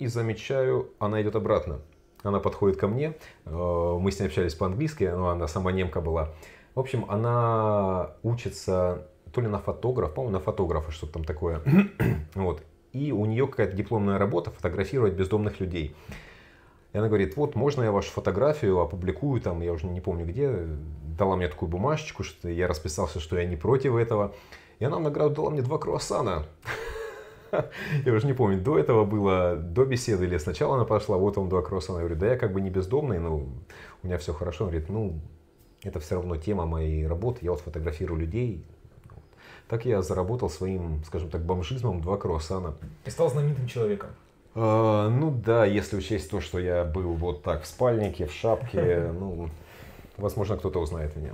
и замечаю, она идет обратно. Она подходит ко мне, а, мы с ней общались по-английски, но она сама немка была. В общем, она учится то ли на фотограф, по-моему, на фотографа что-то там такое. вот. И у нее какая-то дипломная работа фотографировать бездомных людей. И она говорит, вот, можно я вашу фотографию опубликую, там, я уже не помню где, дала мне такую бумажечку, что я расписался, что я не против этого. И она в награду дала мне два круассана. Я уже не помню, до этого было, до беседы или сначала она пошла, вот он два круассана. Я говорю, да я как бы не бездомный, но у меня все хорошо. Он говорит, ну, это все равно тема моей работы, я вот фотографирую людей, так я заработал своим, скажем так, бомжизмом два круассана. и стал знаменитым человеком. А, ну да, если учесть то, что я был вот так в спальнике, в шапке, ну, возможно, кто-то узнает меня.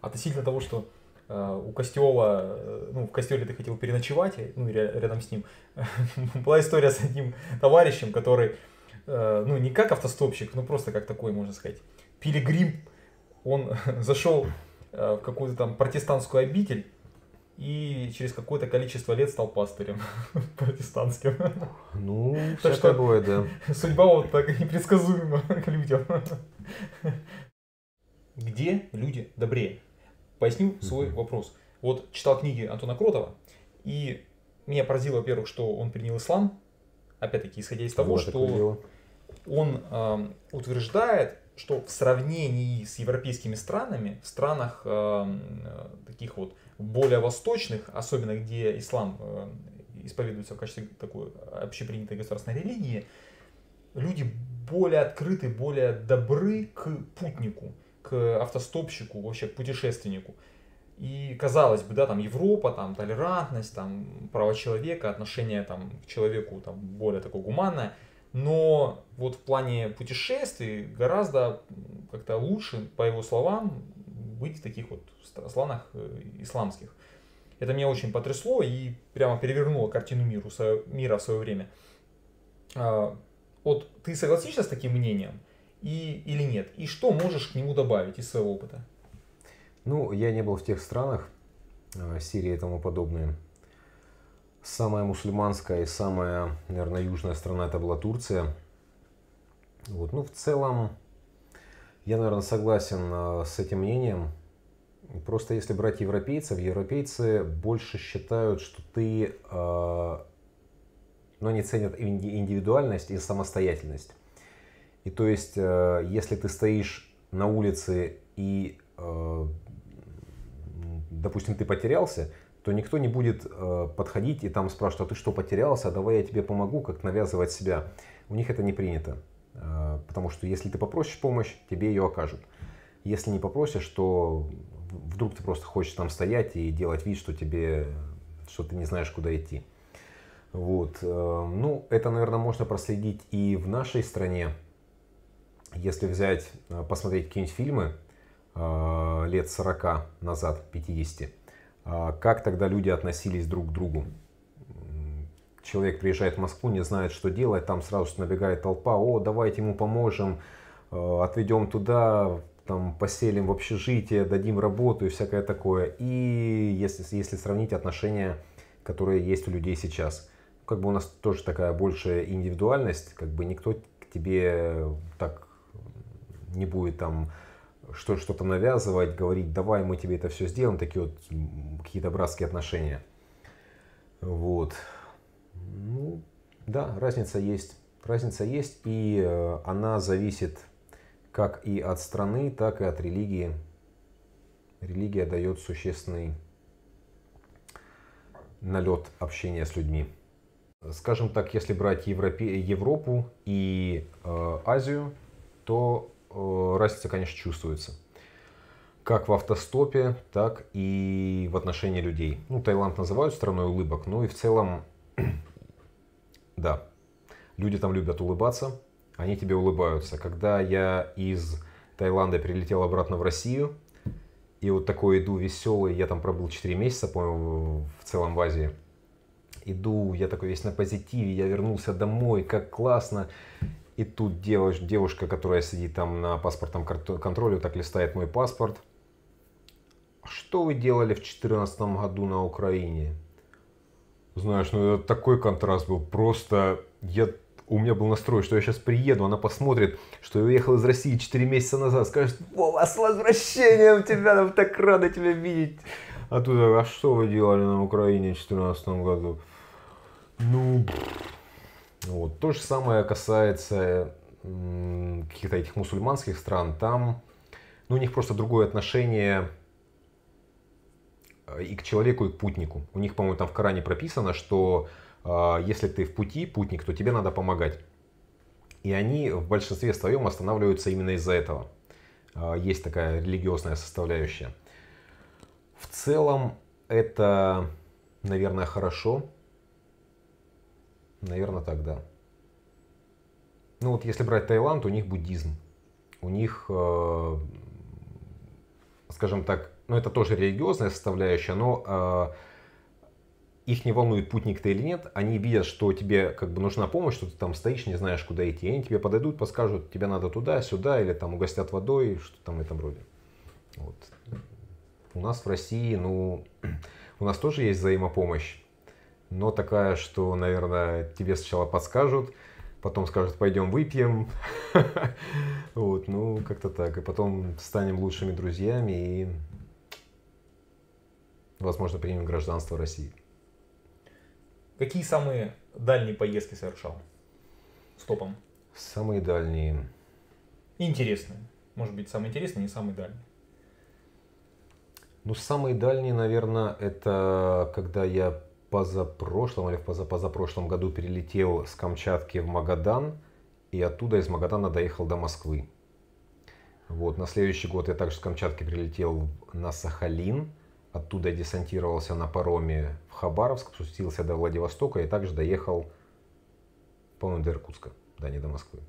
А ты сильно того, что э, у Костева, э, ну, в Костеле ты хотел переночевать, э, ну, рядом с ним, была история с одним товарищем, который, ну, не как автостопщик, но просто как такой, можно сказать, пилигрим. Он зашел в какую-то там протестантскую обитель, и через какое-то количество лет стал пастырем протестантским. Ну, так что бывает, да. Судьба вот так непредсказуема к людям. Где люди добрее? Поясню свой mm-hmm. вопрос. Вот читал книги Антона Кротова, и меня поразило, во-первых, что он принял ислам, опять-таки, исходя из того, вот что он э, утверждает, что в сравнении с европейскими странами, в странах э, таких вот более восточных, особенно где ислам э, исповедуется в качестве такой общепринятой государственной религии, люди более открыты, более добры к путнику, к автостопщику, вообще к путешественнику. И казалось бы, да, там Европа, там толерантность, там право человека, отношение там к человеку там более такое гуманное, но вот в плане путешествий гораздо как-то лучше, по его словам, быть в таких вот странах э, исламских. Это меня очень потрясло и прямо перевернуло картину миру, мира в свое время. А, вот ты согласишься с таким мнением и, или нет? И что можешь к нему добавить из своего опыта? Ну, я не был в тех странах, э, Сирия и тому подобное. Самая мусульманская и самая, наверное, южная страна это была Турция. Вот, ну, в целом, я, наверное, согласен э, с этим мнением. Просто если брать европейцев, европейцы больше считают, что ты... Э, но они ценят индивидуальность и самостоятельность. И то есть, э, если ты стоишь на улице и, допустим, ты потерялся, то никто не будет подходить и там спрашивать, а ты что, потерялся, давай я тебе помогу, как навязывать себя. У них это не принято. Э, потому что если ты попросишь помощь, тебе ее окажут. Если не попросишь, то вдруг ты просто хочешь там стоять и делать вид, что тебе, что ты не знаешь, куда идти. Вот. Э, ну, это, наверное, можно проследить и в нашей стране. Если взять, э, посмотреть какие-нибудь фильмы лет 40 назад, 50, как тогда люди относились друг к другу человек приезжает в Москву, не знает, что делать, там сразу же набегает толпа, о, давайте ему поможем, э, отведем туда, там, поселим в общежитие, дадим работу и всякое такое. И если, если сравнить отношения, которые есть у людей сейчас, как бы у нас тоже такая большая индивидуальность, как бы никто к тебе так не будет там что, что-то навязывать, говорить, давай мы тебе это все сделаем, такие вот какие-то братские отношения. Вот. Ну, да, разница есть. Разница есть, и э, она зависит как и от страны, так и от религии. Религия дает существенный налет общения с людьми. Скажем так, если брать Европе, Европу и э, Азию, то э, разница, конечно, чувствуется. Как в автостопе, так и в отношении людей. Ну, Таиланд называют страной улыбок, но и в целом да, люди там любят улыбаться, они тебе улыбаются. Когда я из Таиланда прилетел обратно в Россию, и вот такой иду веселый, я там пробыл 4 месяца, по-моему, в целом в Азии. Иду, я такой весь на позитиве, я вернулся домой, как классно. И тут девушка, девушка которая сидит там на паспортном контроле, так листает мой паспорт. Что вы делали в 2014 году на Украине? Знаешь, ну это такой контраст был. Просто я у меня был настрой, что я сейчас приеду, она посмотрит, что я уехал из России 4 месяца назад, скажет, Вова, с возвращением тебя, нам так рада тебя видеть. А тут, а что вы делали на Украине в 2014 году? Ну, вот. То же самое касается каких-то этих мусульманских стран. Там, ну, у них просто другое отношение Э, и к человеку, и к путнику. У них, по-моему, там в Коране прописано, что э, если ты в пути, путник, то тебе надо помогать. И они в большинстве своем останавливаются именно из-за этого. Э, есть такая религиозная составляющая. В целом это, наверное, хорошо. Наверное, так, да. Ну вот если брать Таиланд, у них буддизм. У них, скажем так, ну это тоже религиозная составляющая, но а, их не волнует, путник ты или нет, они видят, что тебе как бы нужна помощь, что ты там стоишь, не знаешь, куда идти. И они тебе подойдут, подскажут, тебе надо туда, сюда, или там угостят водой, что там в этом роде. Вот. У нас в России, ну, у нас тоже есть взаимопомощь, но такая, что, наверное, тебе сначала подскажут, потом скажут, пойдем выпьем, вот, ну, как-то так, и потом станем лучшими друзьями и возможно, примем гражданство России. Какие самые дальние поездки совершал? Стопом. Самые дальние. Интересные. Может быть, самые интересные, не самые дальние. Ну, самые дальние, наверное, это когда я позапрошлом или в позапрошлом году перелетел с Камчатки в Магадан и оттуда из Магадана доехал до Москвы. Вот, на следующий год я также с Камчатки прилетел на Сахалин Оттуда десантировался на пароме в Хабаровск, спустился до Владивостока и также доехал, по-моему, до Иркутска, да, не до Москвы.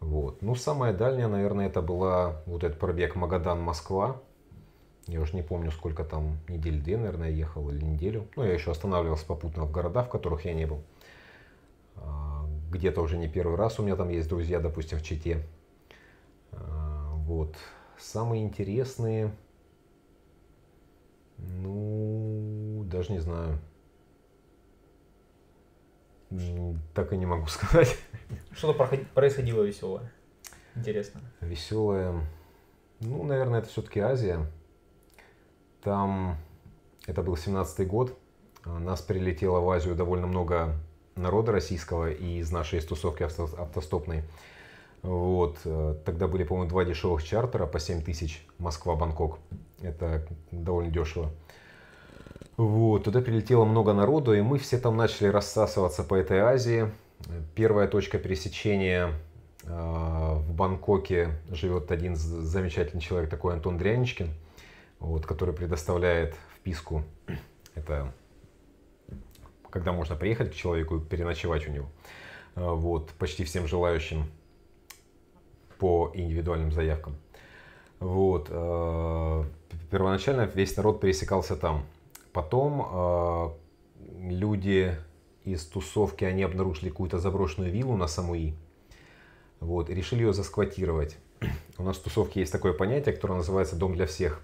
Вот. Ну, самая дальняя, наверное, это была вот этот пробег Магадан-Москва. Я уже не помню, сколько там, недель две, наверное, ехал или неделю. Ну, я еще останавливался попутно в городах, в которых я не был. А, где-то уже не первый раз у меня там есть друзья, допустим, в Чите. А, вот. Самые интересные, ну, даже не знаю. Так и не могу сказать. Что-то происходило веселое. Интересно. Веселое. Ну, наверное, это все-таки Азия. Там, это был 17-й год, а, нас прилетело в Азию довольно много народа российского и из нашей из тусовки автостопной. Вот. Э, тогда были, по-моему, два дешевых чартера по 7 тысяч Москва-Бангкок. Это довольно дешево. Вот, туда прилетело много народу, и мы все там начали рассасываться по этой Азии. Первая точка пересечения э, в Бангкоке живет один замечательный человек, такой Антон Дряничкин, вот, который предоставляет вписку. Это когда можно приехать к человеку и переночевать у него. А, вот, почти всем желающим по индивидуальным заявкам. Вот. Э, первоначально весь народ пересекался там. Потом э, люди из тусовки, они обнаружили какую-то заброшенную виллу на Самуи. Вот, и решили ее засквотировать. У нас в тусовке есть такое понятие, которое называется «дом для всех».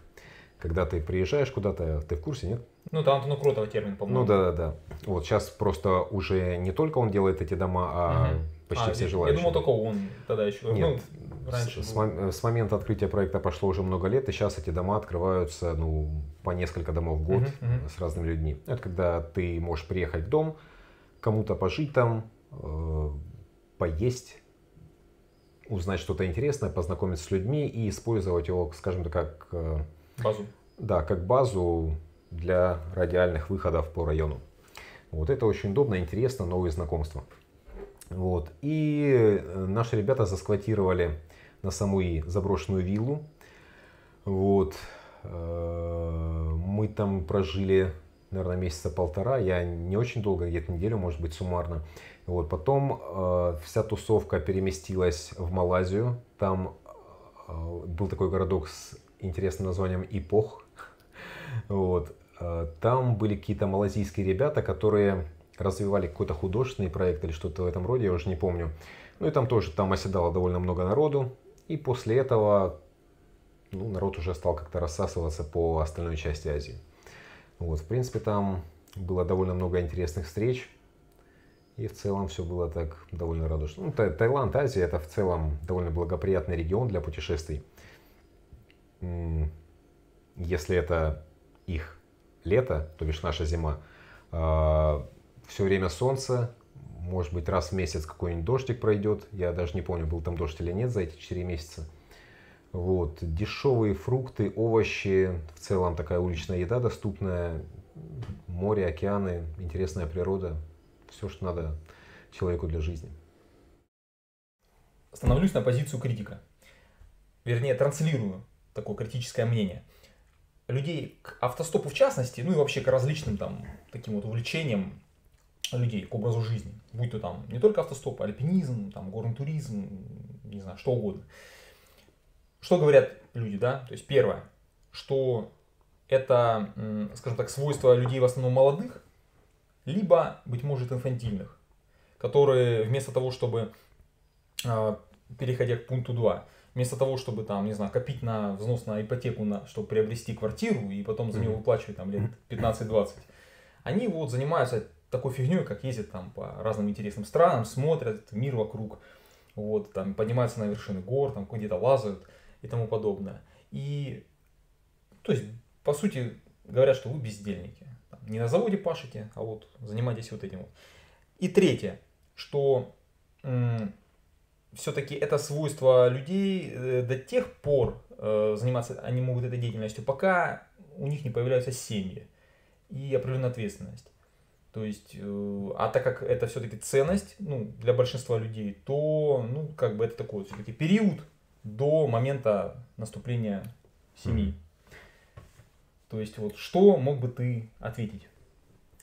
Когда ты приезжаешь куда-то, ты в курсе, нет? Ну, там Антону Кротова термин, по-моему. Ну, да-да-да. Вот сейчас просто уже не только он делает эти дома, а угу почти а, все желающие. Я думал, только он тогда еще. Ну, Нет, ну, раньше с, был. с момента открытия проекта прошло уже много лет, и сейчас эти дома открываются ну, по несколько домов в год uh-huh, uh-huh. с разными людьми. Это когда ты можешь приехать в дом, кому-то пожить там, э, поесть, узнать что-то интересное, познакомиться с людьми и использовать его, скажем так, как... Э, базу. Да, как базу для радиальных выходов по району. Вот это очень удобно, интересно, новые знакомства. Вот. И э, наши ребята засквотировали на Самуи заброшенную виллу. Вот. Э, мы там прожили, наверное, месяца полтора. Я не очень долго, где-то неделю, может быть, суммарно. Вот. Потом э, вся тусовка переместилась в Малайзию. Там был такой городок с интересным названием Ипох. Вот. Там были какие-то малазийские ребята, которые развивали какой-то художественный проект или что-то в этом роде, я уже не помню. Ну и там тоже, там оседало довольно много народу. И после этого ну, народ уже стал как-то рассасываться по остальной части Азии. Вот, в принципе, там было довольно много интересных встреч. И в целом все было так довольно радужно. Ну, Та Таиланд, Азия, это в целом довольно благоприятный регион для путешествий. Если это их лето, то бишь наша зима, а, все время солнце, может быть раз в месяц какой-нибудь дождик пройдет, я даже не помню, был там дождь или нет за эти 4 месяца. Вот. Дешевые фрукты, овощи, в целом такая уличная еда доступная, море, океаны, интересная природа, все, что надо человеку для жизни. Становлюсь на позицию критика. Вернее, транслирую такое критическое мнение. Людей к автостопу в частности, ну и вообще к различным там таким вот увлечениям, людей к образу жизни, будь то там не только автостоп, а альпинизм, там горный туризм, не знаю, что угодно. Что говорят люди, да? То есть первое, что это, скажем так, свойство людей в основном молодых, либо, быть может, инфантильных, которые вместо того, чтобы, а, переходя к пункту 2, вместо того, чтобы там, не знаю, копить на взнос на ипотеку, на, чтобы приобрести квартиру и потом за нее выплачивать там лет 15-20, они вот занимаются такой фигней, как ездят там по разным интересным странам, смотрят мир вокруг, вот, там, поднимаются на вершины гор, там, где-то лазают и тому подобное. И, то есть, по сути, говорят, что вы бездельники. Там, не на заводе пашете, а вот занимаетесь вот этим вот. И третье, что м- все-таки это свойство людей э, до тех пор э, заниматься они могут этой деятельностью, пока у них не появляются семьи и определенная ответственность. То есть, э, а так как это все-таки ценность ну, для большинства людей, то ну, как бы это такой все-таки период до момента наступления семьи. Mm-hmm. То есть, вот что мог бы ты ответить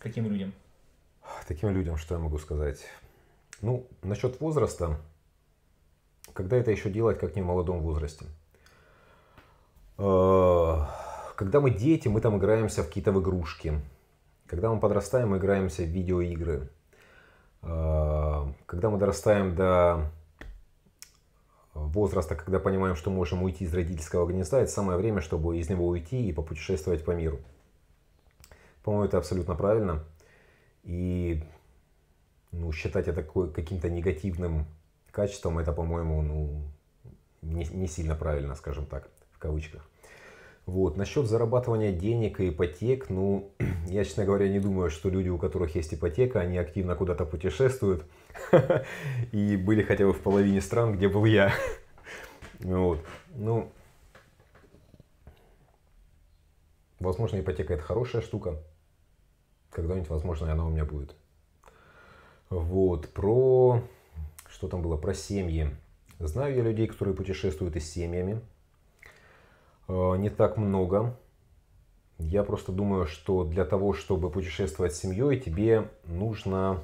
таким людям? Таким людям, что я могу сказать? Ну, насчет возраста, когда это еще делать, как не в молодом возрасте? Э, когда мы дети, мы там играемся в какие-то игрушки, когда мы подрастаем, мы играемся в видеоигры. А, когда мы дорастаем до возраста, когда понимаем, что можем уйти из родительского гнезда, это самое время, чтобы из него уйти и попутешествовать по миру. По-моему, это абсолютно правильно. И ну, считать это каким-то негативным качеством, это, по-моему, ну, не, не сильно правильно, скажем так, в кавычках. Вот. Насчет зарабатывания денег и ипотек, ну, я, честно говоря, не думаю, что люди, у которых есть ипотека, они активно куда-то путешествуют и были хотя бы в половине стран, где был я. Вот. Ну, возможно, ипотека это хорошая штука. Когда-нибудь, возможно, она у меня будет. Вот. Про... Что там было? Про семьи. Знаю я людей, которые путешествуют и с семьями. Э, не так много. Я просто думаю, что для того, чтобы путешествовать с семьей, тебе нужно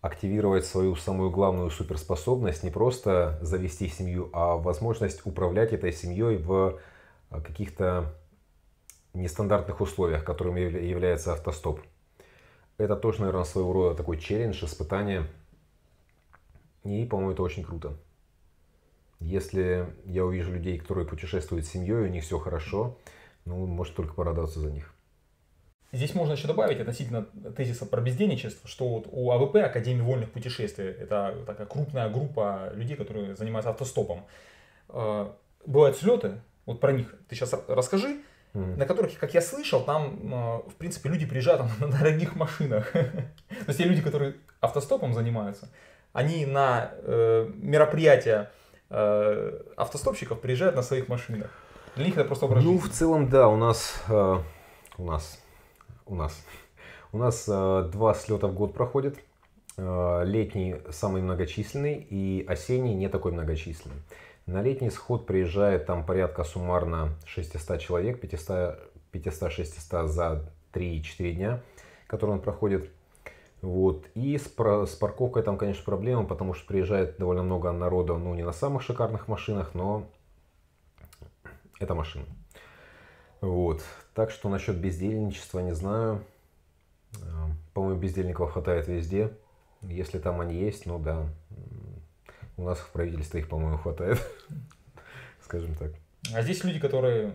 активировать свою самую главную суперспособность, не просто завести семью, а возможность управлять этой семьей в э, каких-то нестандартных условиях, которым является автостоп. Это тоже, наверное, своего рода такой челлендж, испытание. И, по-моему, это очень круто. Если я увижу людей, которые путешествуют с семьей, у них все хорошо, ну, может только порадоваться за них. Здесь можно еще добавить относительно тезиса про бездельничество, что вот у АВП, Академии вольных путешествий, это такая крупная группа людей, которые занимаются автостопом. А, бывают слеты, вот про них ты сейчас расскажи, на которых, как я слышал, там, а, в принципе, люди приезжают на дорогих машинах. То есть те люди, которые автостопом занимаются, они на э, мероприятия э, автостопщиков приезжают на своих машинах. Для них это просто образ Ну, в целом, да, э, у нас, у нас, у нас, у э, нас два слета в год проходят. Э, летний самый многочисленный и осенний не такой многочисленный. На летний сход приезжает там порядка суммарно 600 человек, 500-600 за 3-4 дня, которые он проходит. Вот. И с, про, с парковкой там, конечно, проблема, потому что приезжает довольно много народа, ну, не на самых шикарных машинах, но это машина. Вот. Так что насчет бездельничества не знаю. Э, по-моему, бездельников хватает везде. Если там они есть, ну да. У нас в правительстве их, по-моему, хватает. Скажем так. А здесь люди, которые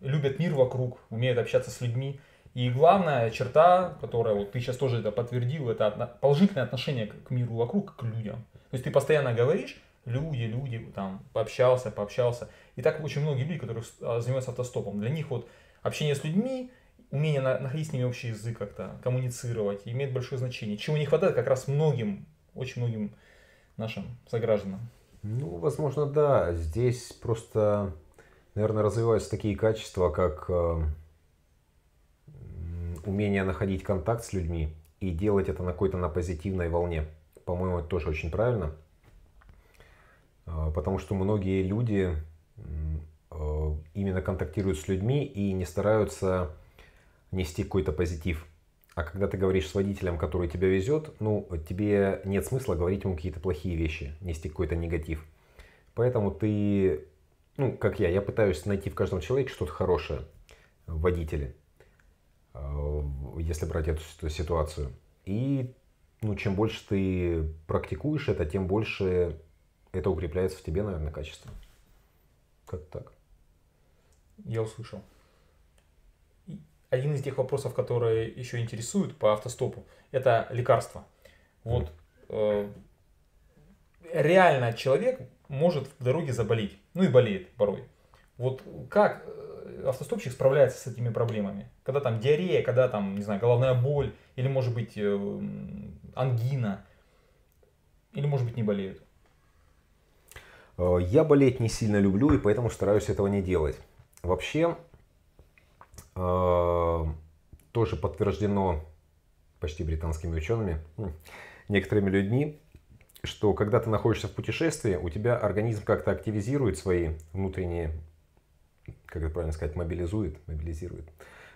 любят мир вокруг, умеют общаться с людьми, и главная черта, которая вот ты сейчас тоже это подтвердил, это положительное отношение к миру вокруг, к людям. То есть ты постоянно говоришь, люди, люди, там, пообщался, пообщался. И так очень многие люди, которые а, занимаются автостопом, для них вот общение с людьми, умение находить с ними общий язык как-то, коммуницировать, имеет большое значение. Чего не хватает как раз многим, очень многим нашим согражданам. Ну, возможно, да. Здесь просто, наверное, развиваются такие качества, как э, умение находить контакт с людьми и делать это на какой-то на позитивной волне. По-моему, это тоже очень правильно. А, потому что многие люди а, именно контактируют с людьми и не стараются нести какой-то позитив. А когда ты говоришь с водителем, который тебя везет, ну, тебе нет смысла говорить ему какие-то плохие вещи, нести какой-то негатив. Поэтому ты, ну, как я, я пытаюсь найти в каждом человеке что-то хорошее в водителе если брать эту ситуацию. И ну, чем больше ты практикуешь это, тем больше это укрепляется в тебе, наверное, качество. Как так? Я услышал. Один из тех вопросов, которые еще интересуют по автостопу, это лекарства. Вот э, реально человек может в дороге заболеть, ну и болеет порой. Вот как э, автостопщик справляется с этими проблемами. Когда там диарея, когда там, не знаю, головная боль, или может быть э, ангина, или может быть не болеют. Э, я болеть не сильно люблю, и поэтому стараюсь этого не делать. Вообще, э, тоже подтверждено почти британскими учеными, хм, некоторыми людьми, что когда ты находишься в путешествии, у тебя организм как-то активизирует свои внутренние как это правильно сказать, мобилизует, мобилизирует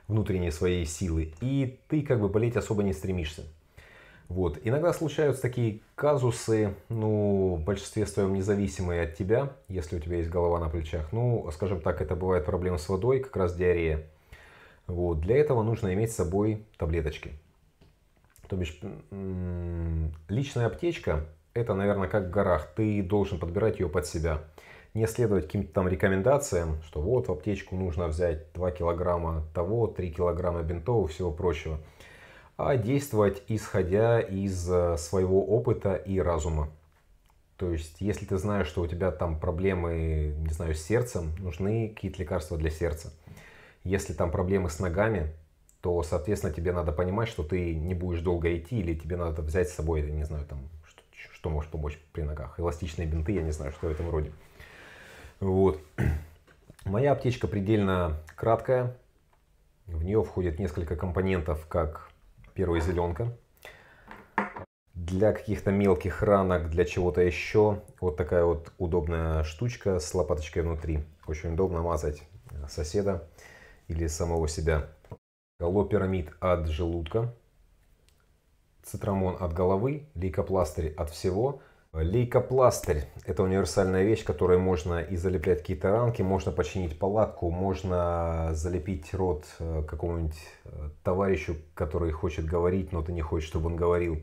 внутренние свои силы. И ты как бы болеть особо не стремишься. Вот. Иногда случаются такие казусы, ну, в большинстве своем независимые от тебя, если у тебя есть голова на плечах. Ну, скажем так, это бывает проблемы с водой, как раз диарея. Вот. Для этого нужно иметь с собой таблеточки. То бишь, личная аптечка, это, наверное, как в горах. Ты должен подбирать ее под себя не следовать каким-то там рекомендациям, что вот в аптечку нужно взять 2 килограмма того, 3 килограмма бинтов и всего прочего, а действовать исходя из э, своего опыта и разума. То есть, если ты знаешь, что у тебя там проблемы, не знаю, с сердцем, нужны какие-то лекарства для сердца. Если там проблемы с ногами, то, соответственно, тебе надо понимать, что ты не будешь долго идти, или тебе надо взять с собой, не знаю, там, что, что может помочь при ногах. Эластичные бинты, я не знаю, что в этом роде. Вот. Моя аптечка предельно краткая. В нее входит несколько компонентов, как первая зеленка. Для каких-то мелких ранок, для чего-то еще, вот такая вот удобная штучка с лопаточкой внутри. Очень удобно мазать э, соседа или самого себя. Галоперамид от желудка, цитрамон от головы, лейкопластырь от всего – Лейкопластырь – это универсальная вещь, которой можно и залеплять какие-то ранки, можно починить палатку, можно залепить рот э, какому-нибудь э, товарищу, который хочет говорить, но ты не хочешь, чтобы он говорил.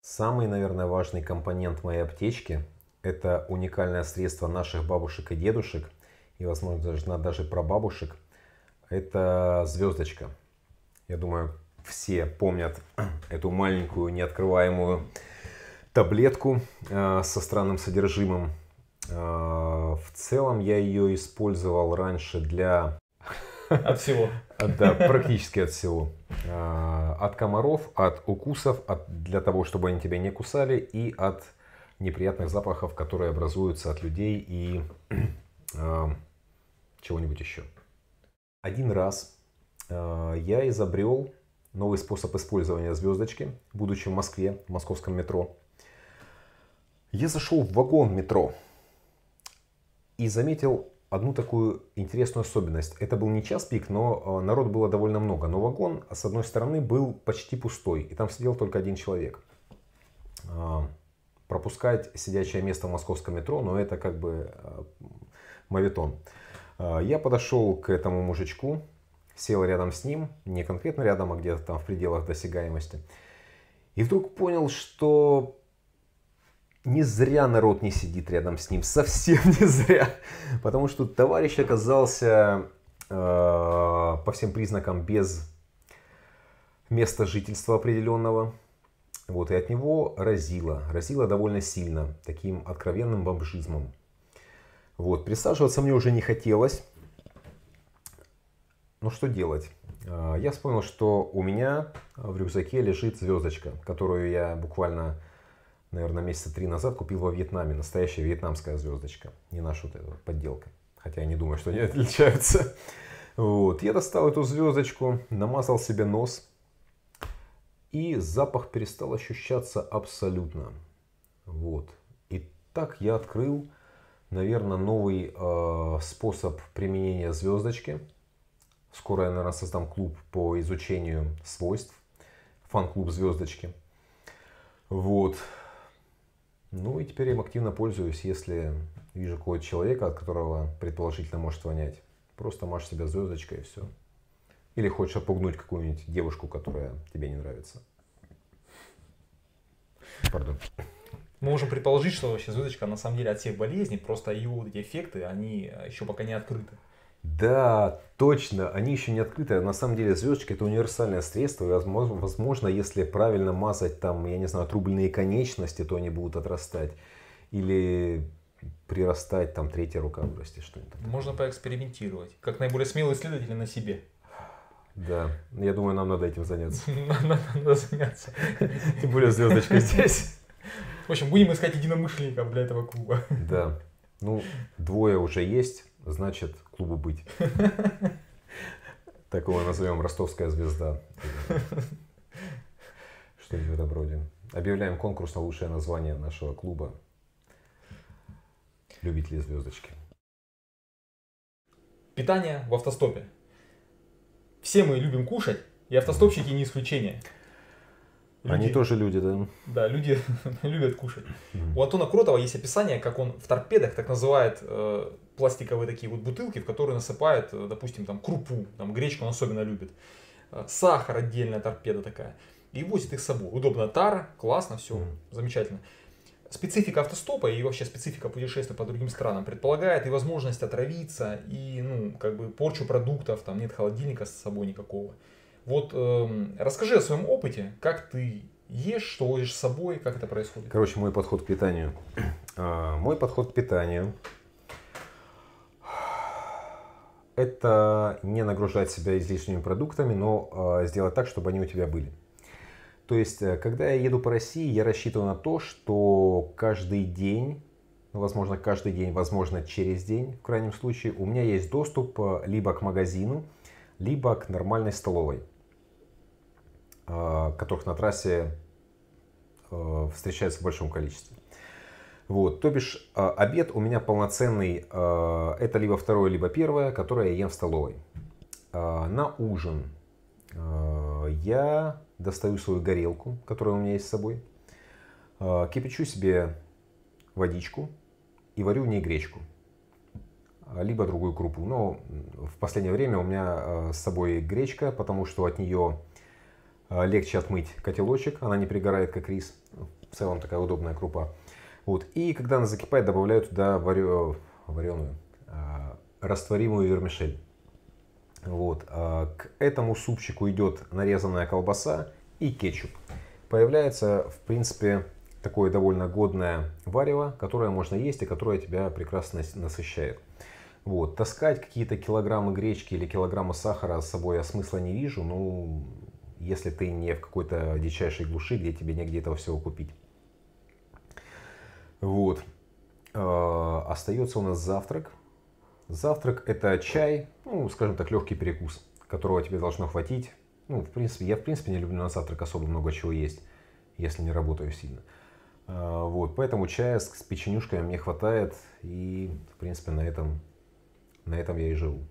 Самый, наверное, важный компонент моей аптечки – это уникальное средство наших бабушек и дедушек, и, возможно, даже, даже прабабушек – это звездочка. Я думаю, все помнят эту маленькую неоткрываемую таблетку э, со странным содержимым. Э, в целом я ее использовал раньше для... От всего. Да, практически от всего. Э, от комаров, от укусов, от, для того, чтобы они тебя не кусали, и от неприятных запахов, которые образуются от людей и э, чего-нибудь еще. Один раз э, я изобрел новый способ использования звездочки, будучи в Москве, в московском метро. Я зашел в вагон метро и заметил одну такую интересную особенность. Это был не час пик, но э, народ было довольно много. Но вагон, э, с одной стороны, был почти пустой, и там сидел только один человек. Э, пропускать сидячее место в московском метро, но это как бы моветон. Я подошел к этому мужичку, сел рядом с ним, не конкретно рядом, а где-то там в пределах досягаемости. И вдруг понял, что не зря народ не сидит рядом с ним, совсем не зря. Потому что товарищ оказался э, по всем признакам без места жительства определенного. Вот, и от него разило. Разило довольно сильно, таким откровенным бомжизмом. Вот, присаживаться мне уже не хотелось. но ну, что делать? Э, я вспомнил, что у меня в рюкзаке лежит звездочка, которую я буквально наверное, месяца три назад купил во Вьетнаме. Настоящая вьетнамская звездочка. Не наша вот эта подделка. Хотя я не думаю, что они отличаются. Вот. Я достал эту звездочку, намазал себе нос. И запах перестал ощущаться абсолютно. Вот. И так я открыл, наверное, новый э, способ применения звездочки. Скоро я, наверное, создам клуб по изучению свойств. Фан-клуб звездочки. Вот. Ну и теперь я им активно пользуюсь, если вижу какого-то человека, от которого предположительно может вонять. Просто машь себя звездочкой и все. Или хочешь опугнуть какую-нибудь девушку, которая тебе не нравится. Пардон. Мы можем предположить, что вообще звездочка на самом деле от всех болезней, просто ее вот эти эффекты, они еще пока не открыты. Да, точно, они еще не открыты. На самом деле звездочки это универсальное средство. возможно, если правильно мазать там, я не знаю, отрубленные конечности, то они будут отрастать. Или прирастать, там третья рука вырастет, что-нибудь. Можно поэкспериментировать. Как наиболее смелые исследователи на себе. Да, я думаю, нам надо этим заняться. Надо заняться. Тем более звездочка здесь. В общем, будем искать единомышленников для этого клуба. Да. Ну, двое уже есть значит клубу быть. такого назовем «Ростовская звезда». Что-нибудь в этом роде. Объявляем конкурс на лучшее название нашего клуба. Любители звездочки. Питание в автостопе. Все мы любим кушать, и автостопщики не исключение. Люди, Они тоже люди, да? Да, люди любят кушать. У Антона Кротова есть описание, как он в торпедах так называет э, пластиковые такие вот бутылки, в которые насыпают, э, допустим, там крупу, там гречку он особенно любит. Э, сахар отдельная торпеда такая. И возит их с собой. удобно, тара, классно, все, mm. замечательно. Специфика автостопа и вообще специфика путешествия по другим странам предполагает и возможность отравиться, и, ну, как бы порчу продуктов, там нет холодильника с собой никакого. Вот эм, расскажи о своем опыте, как ты ешь, что возишь с собой, как это происходит. Короче, мой подход к питанию. А, мой подход к питанию – это не нагружать себя излишними продуктами, но а, сделать так, чтобы они у тебя были. То есть, э, когда я еду по России, я рассчитываю на то, что каждый день, ну, возможно, каждый день, возможно, через день, в крайнем случае, у меня есть доступ э, либо к магазину, либо к нормальной столовой, э, которых на трассе встречается в большом количестве. Вот, то бишь а, обед у меня полноценный, а, это либо второе, либо первое, которое я ем в столовой. А, на ужин я достаю свою горелку, которая у меня есть с собой, кипячу себе водичку и варю в ней гречку, либо другую крупу. Но в последнее время у меня с собой гречка, потому что от нее легче отмыть котелочек, она не пригорает как рис. В целом такая удобная крупа. Вот. И когда она закипает, добавляю туда варё... Э, вареную, э, растворимую вермишель. Вот. Э, к этому супчику идет нарезанная колбаса и кетчуп. Появляется, в принципе, такое довольно годное варево, которое можно есть и которое тебя прекрасно насыщает. Вот. Таскать какие-то килограммы гречки или килограммы сахара с собой я смысла не вижу, ну, если ты не в какой-то дичайшей глуши, где тебе негде этого всего купить. Вот. А, остается у нас завтрак. Завтрак это чай, ну, скажем так, легкий перекус, которого тебе должно хватить. Ну, в принципе, я в принципе не люблю на завтрак особо много чего есть, если не работаю сильно. А, вот, поэтому чая с, с печенюшками мне хватает, и, в принципе, на этом, на этом я и живу.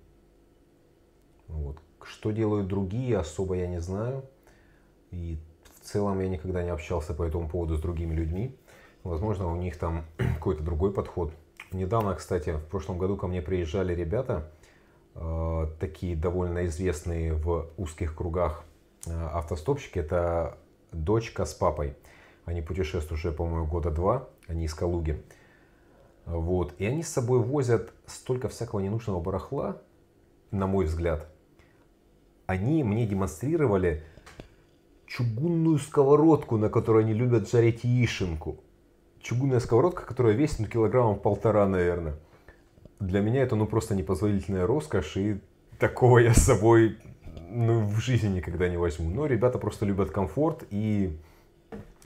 Вот. Что делают другие, особо я не знаю. И в целом я никогда не общался по этому поводу с другими людьми. Возможно, у них там какой-то другой подход. Недавно, кстати, в прошлом году ко мне приезжали ребята, э, такие довольно известные в узких кругах э, автостопщики. Это дочка с папой. Они путешествуют уже, по-моему, года два. Они из Калуги. Вот. И они с собой возят столько всякого ненужного барахла, на мой взгляд. Они мне демонстрировали чугунную сковородку, на которой они любят жарить яишенку чугунная сковородка, которая весит ну, килограммов полтора, наверное. Для меня это ну просто непозволительная роскошь, и такого я с собой ну, в жизни никогда не возьму. Но ребята просто любят комфорт, и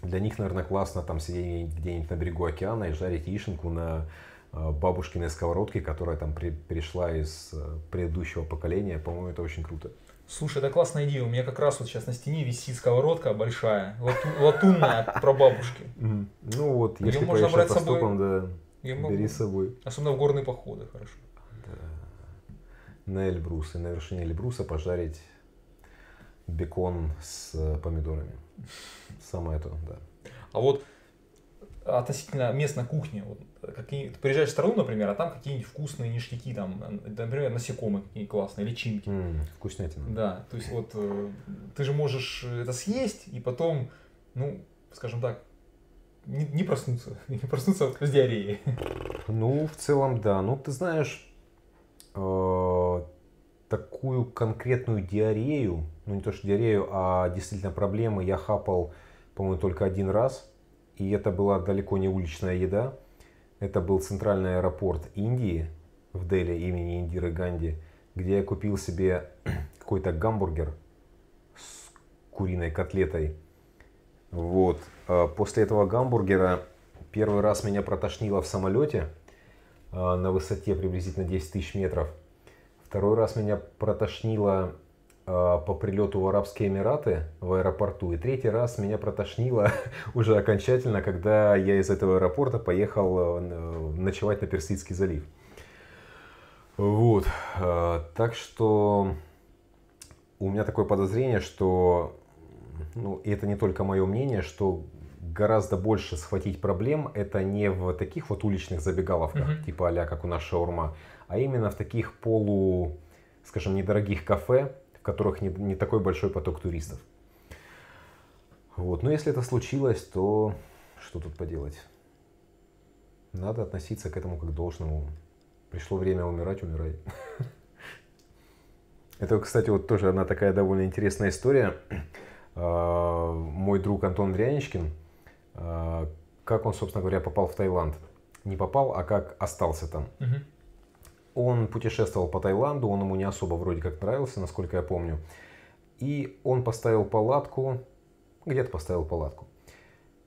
для них, наверное, классно там сидеть где-нибудь на берегу океана и жарить яишенку на а, бабушкиной сковородке, которая там при, перешла из а, предыдущего поколения. По-моему, это очень круто. Слушай, это классная идея. У меня как раз вот сейчас на стене висит сковородка большая, лату, латунная про бабушки. Ну вот, если Ее можно брать с собой. Да, бери с собой. Особенно в горные походы, хорошо. Да. На Эльбрус и на вершине Эльбруса пожарить бекон с помидорами. Самое то, да. А вот относительно местной кухни. Вот, э, какие, ты приезжаешь в страну, например, а там какие-нибудь вкусные ништяки, там, э, например, насекомые какие классные, личинки. Mm, вкуснятина. Да, то есть вот э, ты же можешь э, это съесть и потом, ну, скажем так, не, не проснуться, не проснуться от диареи. Ну, в целом, да. Ну, ты знаешь, э, такую конкретную диарею, ну, не то что диарею, а действительно проблемы я хапал, по-моему, только один раз – и это была далеко не уличная еда. Это был центральный аэропорт Индии в Дели имени Индиры Ганди, где я купил себе какой-то гамбургер с куриной котлетой. Вот. А после этого гамбургера первый раз меня протошнило в самолете а, на высоте приблизительно 10 тысяч метров. Второй раз меня протошнило Э, по прилету в Арабские Эмираты в аэропорту. И третий раз меня протошнило уже окончательно, когда я из этого аэропорта поехал э, э, ночевать на Персидский залив. Вот. Так что у меня такое подозрение, что, ну, и это не только мое мнение, что гораздо больше схватить проблем это не в таких вот уличных забегаловках, mm-hmm. типа а как у нас шаурма, а именно в таких полу, скажем, недорогих кафе, которых не, не такой большой поток туристов. Вот. Но если это случилось, то что тут поделать? Надо относиться к этому как к должному. Пришло время умирать, умирай. Это, кстати, вот тоже одна такая довольно интересная история. А, мой друг Антон Дряничкин, а, как он, собственно говоря, попал в Таиланд. Не попал, а как остался там. Угу. Он путешествовал по Таиланду, он ему не особо вроде как нравился, насколько я помню. И он поставил палатку, где-то поставил палатку.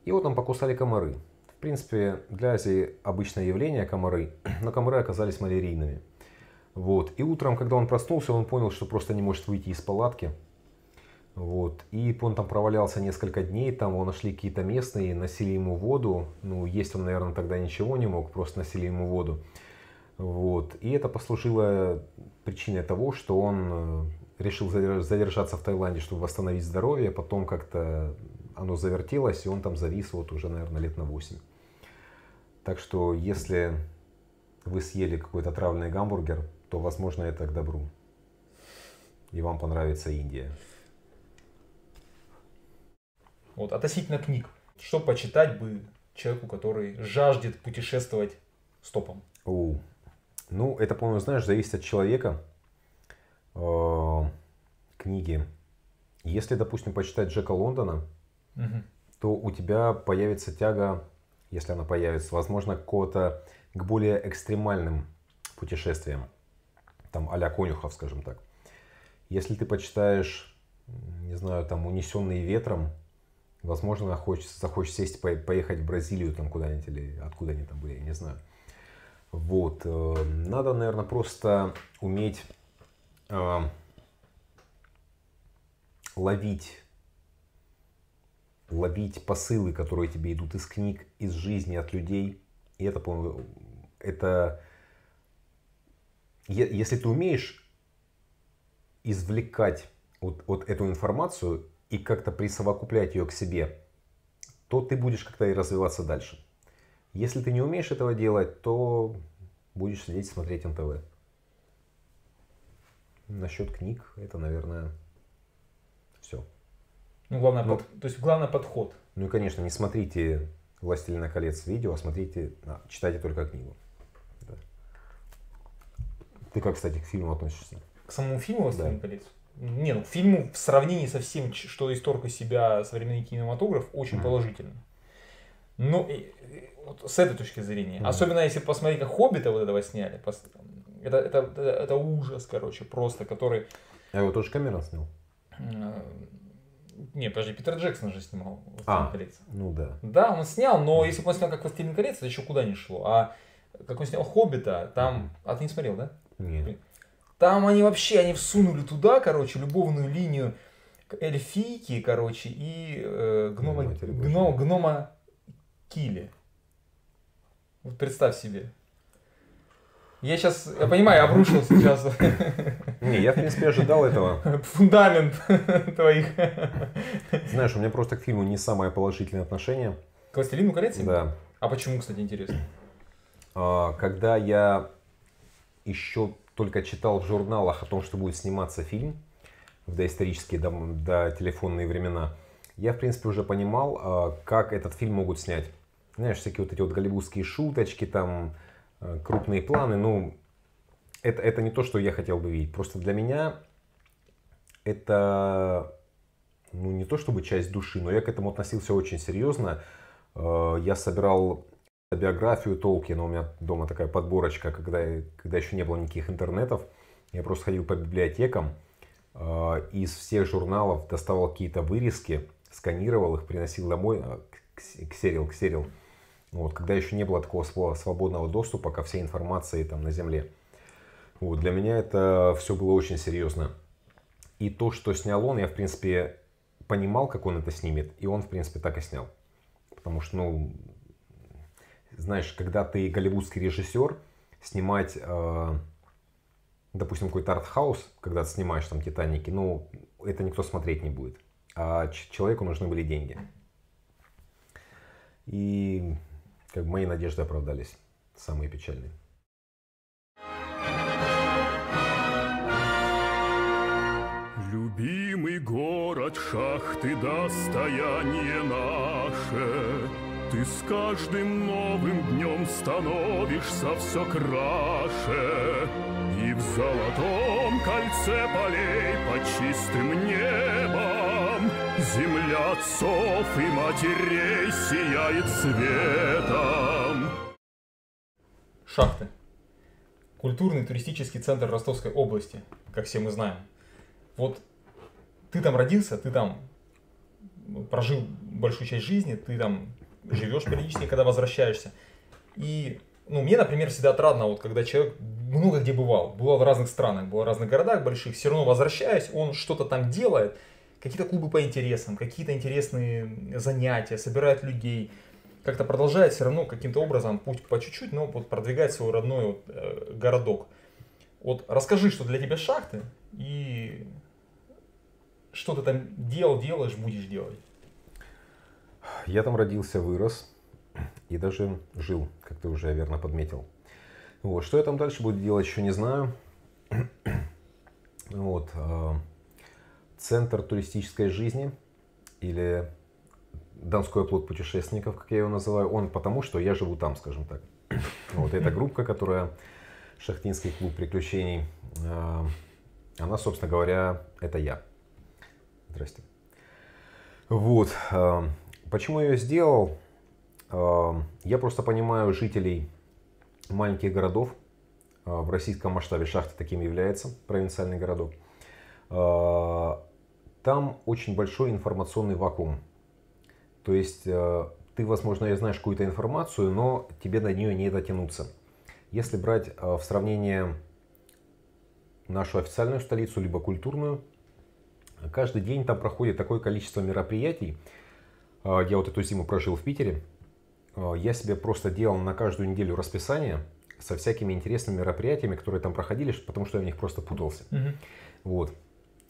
и вот там покусали комары. В принципе, для Азии обычное явление комары, но комары оказались малярийными. Вот. И утром, когда он проснулся, он понял, что просто не может выйти из палатки. Вот. И он там провалялся несколько дней, там его нашли какие-то местные, носили ему воду. Ну, есть он, наверное, тогда ничего не мог, просто носили ему воду. Вот. И это послужило причиной того, что он э, решил задержаться в Таиланде, чтобы восстановить здоровье, потом как-то оно завертелось, и он там завис вот уже, наверное, лет на 8. Так что, если вы съели какой-то травный гамбургер, то, возможно, это к добру. И вам понравится Индия. Вот, относительно книг. Что почитать бы человеку, который жаждет путешествовать стопом? Оу. Ну, это, по-моему, знаешь, зависит от человека. Э, книги. Если, допустим, почитать Джека Лондона, угу. то у тебя появится тяга, если она появится, возможно, какого-то к более экстремальным путешествиям. Там а-ля Конюхов, скажем так. Если ты почитаешь, не знаю, там «Унесенные ветром», возможно, хочется, захочешь сесть, поехать в Бразилию там куда-нибудь или откуда они там были, я не знаю. Вот. Э, надо, наверное, просто уметь э, ловить ловить посылы, которые тебе идут из книг, из жизни, от людей. И это, это если ты умеешь извлекать вот, вот эту информацию и как-то присовокуплять ее к себе, то ты будешь как-то и развиваться дальше. Если ты не умеешь этого делать, то будешь сидеть и смотреть НТВ. Насчет книг, это, наверное, все. Ну, главное, ну, под... то есть главное подход. Ну и, конечно, не смотрите «Властелина колец» видео, а смотрите, а, читайте только книгу. Да. Ты как, кстати, к фильму относишься? К самому фильму «Властелин да. колец»? Не, ну, к фильму в сравнении со всем, что исторг из себя современный кинематограф, очень mm-hmm. положительно. Ну, и, и, вот с этой точки зрения. mm Особенно если посмотреть, как Хоббита вот этого сняли. Это, это, это, это ужас, короче, просто, который... А его тоже Камерон снял? Не, подожди, Питер Джексон же снимал «Властелин а, Ну да. Да, он снял, но если бы он снял как «Властелин колец», это еще куда не шло. А как он снял «Хоббита», там... А ты не смотрел, да? Нет. Там они вообще, они всунули туда, короче, любовную линию эльфийки, короче, и э, гнома, гнома, гнома киле. Вот представь себе. Я сейчас, я понимаю, обрушился сейчас. Не, я, в принципе, ожидал этого. Фундамент твоих. Знаешь, у меня просто к фильму не самое положительное отношение. К «Властелину колец»? Да. А почему, кстати, интересно? А, когда я еще только читал в журналах о том, что будет сниматься фильм в доисторические, до, до телефонные времена, я, в принципе, уже понимал, а, как этот фильм могут снять знаешь, всякие вот эти вот голливудские шуточки, там, э, крупные планы, ну, это, это не то, что я хотел бы видеть. Просто для меня это, ну, не то чтобы часть души, но я к этому относился очень серьезно. Э, я собирал биографию Толкина, у меня дома такая подборочка, когда, когда еще не было никаких интернетов. Я просто ходил по библиотекам, э, из всех журналов доставал какие-то вырезки, сканировал их, приносил домой, к сериал к сериал ну, вот, когда еще не было такого слова свободного доступа ко всей информации там на Земле. Вот, для меня это все было очень серьезно. И то, что снял он, я, в принципе, понимал, как он это снимет, и он, в принципе, так и снял. Потому что, ну, знаешь, когда ты голливудский режиссер, снимать, э, допустим, какой-то артхаус, когда ты снимаешь там «Титаники», ну, это никто смотреть не будет. А человеку нужны были деньги. И как мои надежды оправдались, самые печальные. Любимый город, шахты, достояние наше, Ты с каждым новым днем становишься все краше, И в золотом кольце полей под чистым небом земля отцов и матерей сияет светом. Шахты. Культурный туристический центр Ростовской области, как все мы знаем. Вот ты там родился, ты там прожил большую часть жизни, ты там живешь периодически, когда возвращаешься. И, ну, мне, например, всегда отрадно, вот когда человек много где бывал, бывал в разных странах, бывал в разных городах больших, все равно возвращаясь, он что-то там делает – какие-то клубы по интересам, какие-то интересные занятия, собирает людей, как-то продолжает все равно каким-то образом, путь по чуть-чуть, но вот продвигает свой родной вот, э, городок. Вот расскажи, что для тебя шахты и что ты там делал, делаешь, будешь делать. Я там родился, вырос и даже жил, как ты уже верно подметил. Вот. Что я там дальше буду делать, еще не знаю. Вот. А, центр туристической жизни или Донской плод путешественников, как я его называю, он потому, что я живу там, скажем так. Вот эта группа, которая Шахтинский клуб приключений, э, она, собственно говоря, это я. Здрасте. Вот. Э, почему я ее сделал? Э, я просто понимаю жителей маленьких городов. В российском масштабе шахта таким является, провинциальный городок там очень большой информационный вакуум. То есть э, ты, возможно, знаешь какую-то информацию, но тебе до нее не дотянуться. Если брать э, в сравнение нашу официальную столицу, либо культурную, каждый день там проходит такое количество мероприятий. Э, я вот эту зиму прожил в Питере. Я себе просто делал на каждую неделю расписание со всякими интересными мероприятиями, которые там проходили, потому что я в них просто путался. Угу. Вот.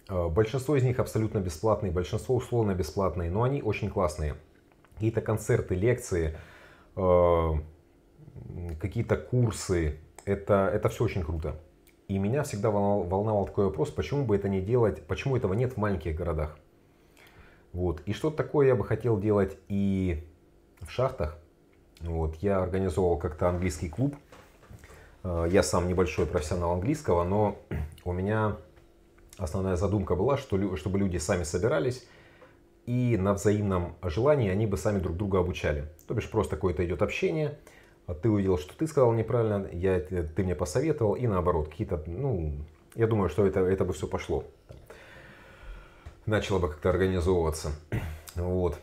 Э, большинство из них абсолютно бесплатные, большинство условно бесплатные, но они очень классные. Какие-то концерты, лекции, э, какие-то курсы, это, это все очень круто. И меня всегда волновал, волновал такой вопрос, почему бы это не делать, почему этого нет в маленьких городах. Вот. И что-то такое я бы хотел делать и в шахтах. Вот. Я организовал как-то английский клуб. Э, я сам небольшой профессионал английского, но у меня Основная задумка была, что, чтобы люди сами собирались, и на взаимном желании они бы сами друг друга обучали. То бишь просто какое-то идет общение, а ты увидел, что ты сказал неправильно, я, э, ты мне посоветовал, и наоборот, какие-то, ну, я думаю, что это, это бы все пошло. Начало бы как-то организовываться. Вот.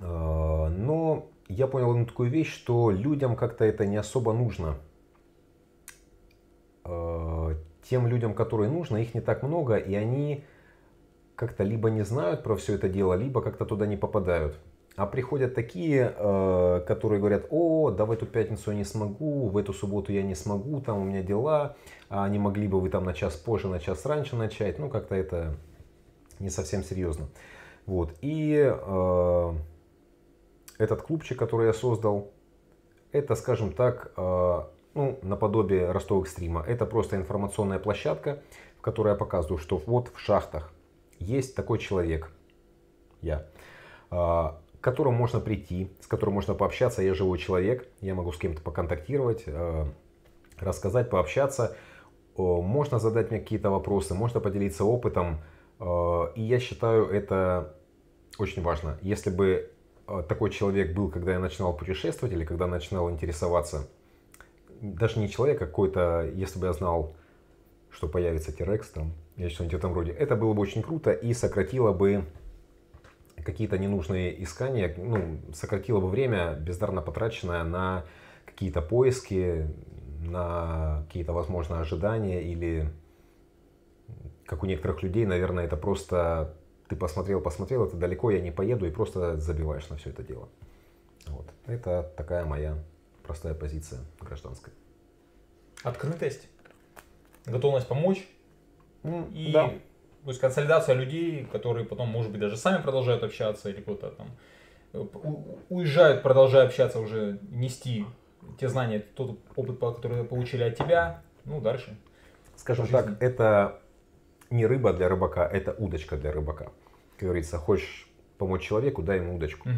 А, но я понял одну такую вещь, что людям как-то это не особо нужно. А, тем людям, которые нужно, их не так много, и они как-то либо не знают про все это дело, либо как-то туда не попадают. А приходят такие, э, которые говорят, о, да в эту пятницу я не смогу, в эту субботу я не смогу, там у меня дела, а не могли бы вы там на час позже, на час раньше начать, ну как-то это не совсем серьезно. Вот, и э, этот клубчик, который я создал, это, скажем так, э, ну, наподобие Ростов Экстрима. Это просто информационная площадка, в которой я показываю, что вот в шахтах есть такой человек, я, а, к которому можно прийти, с которым можно пообщаться. Я живой человек, я могу с кем-то поконтактировать, а, рассказать, пообщаться. Можно задать мне какие-то вопросы, можно поделиться опытом. А, и я считаю, это очень важно. Если бы такой человек был, когда я начинал путешествовать или когда начинал интересоваться даже не человек, а какой-то, если бы я знал, что появится Терекс там, или что-нибудь в этом роде, это было бы очень круто и сократило бы какие-то ненужные искания, ну, сократило бы время, бездарно потраченное на какие-то поиски, на какие-то, возможно, ожидания или, как у некоторых людей, наверное, это просто ты посмотрел, посмотрел, это далеко, я не поеду, и просто забиваешь на все это дело. Вот. Это такая моя простая позиция гражданская. Открытость, готовность помочь mm, и да. то есть консолидация людей, которые потом, может быть, даже сами продолжают общаться или куда-то там э, уезжают, продолжая общаться уже, нести те знания, тот опыт, который получили от тебя, ну, дальше. Скажем так, это не рыба для рыбака, это удочка для рыбака. Как говорится, хочешь помочь человеку, дай ему удочку. Угу.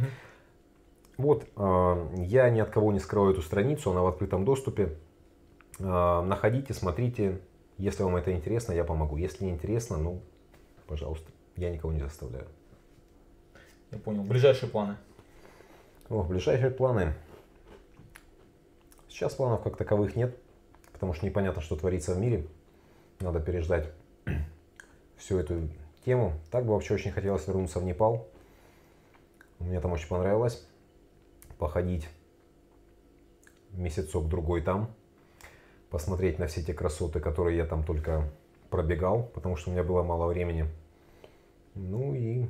Вот, я ни от кого не скрываю эту страницу, она в открытом доступе. Находите, смотрите. Если вам это интересно, я помогу. Если не интересно, ну, пожалуйста, я никого не заставляю. Я понял. Ближайшие планы? О, ближайшие планы. Сейчас планов как таковых нет, потому что непонятно, что творится в мире. Надо переждать всю эту тему. Так бы вообще очень хотелось вернуться в Непал. Мне там очень понравилось походить месяцок-другой там, посмотреть на все те красоты, которые я там только пробегал, потому что у меня было мало времени. Ну и,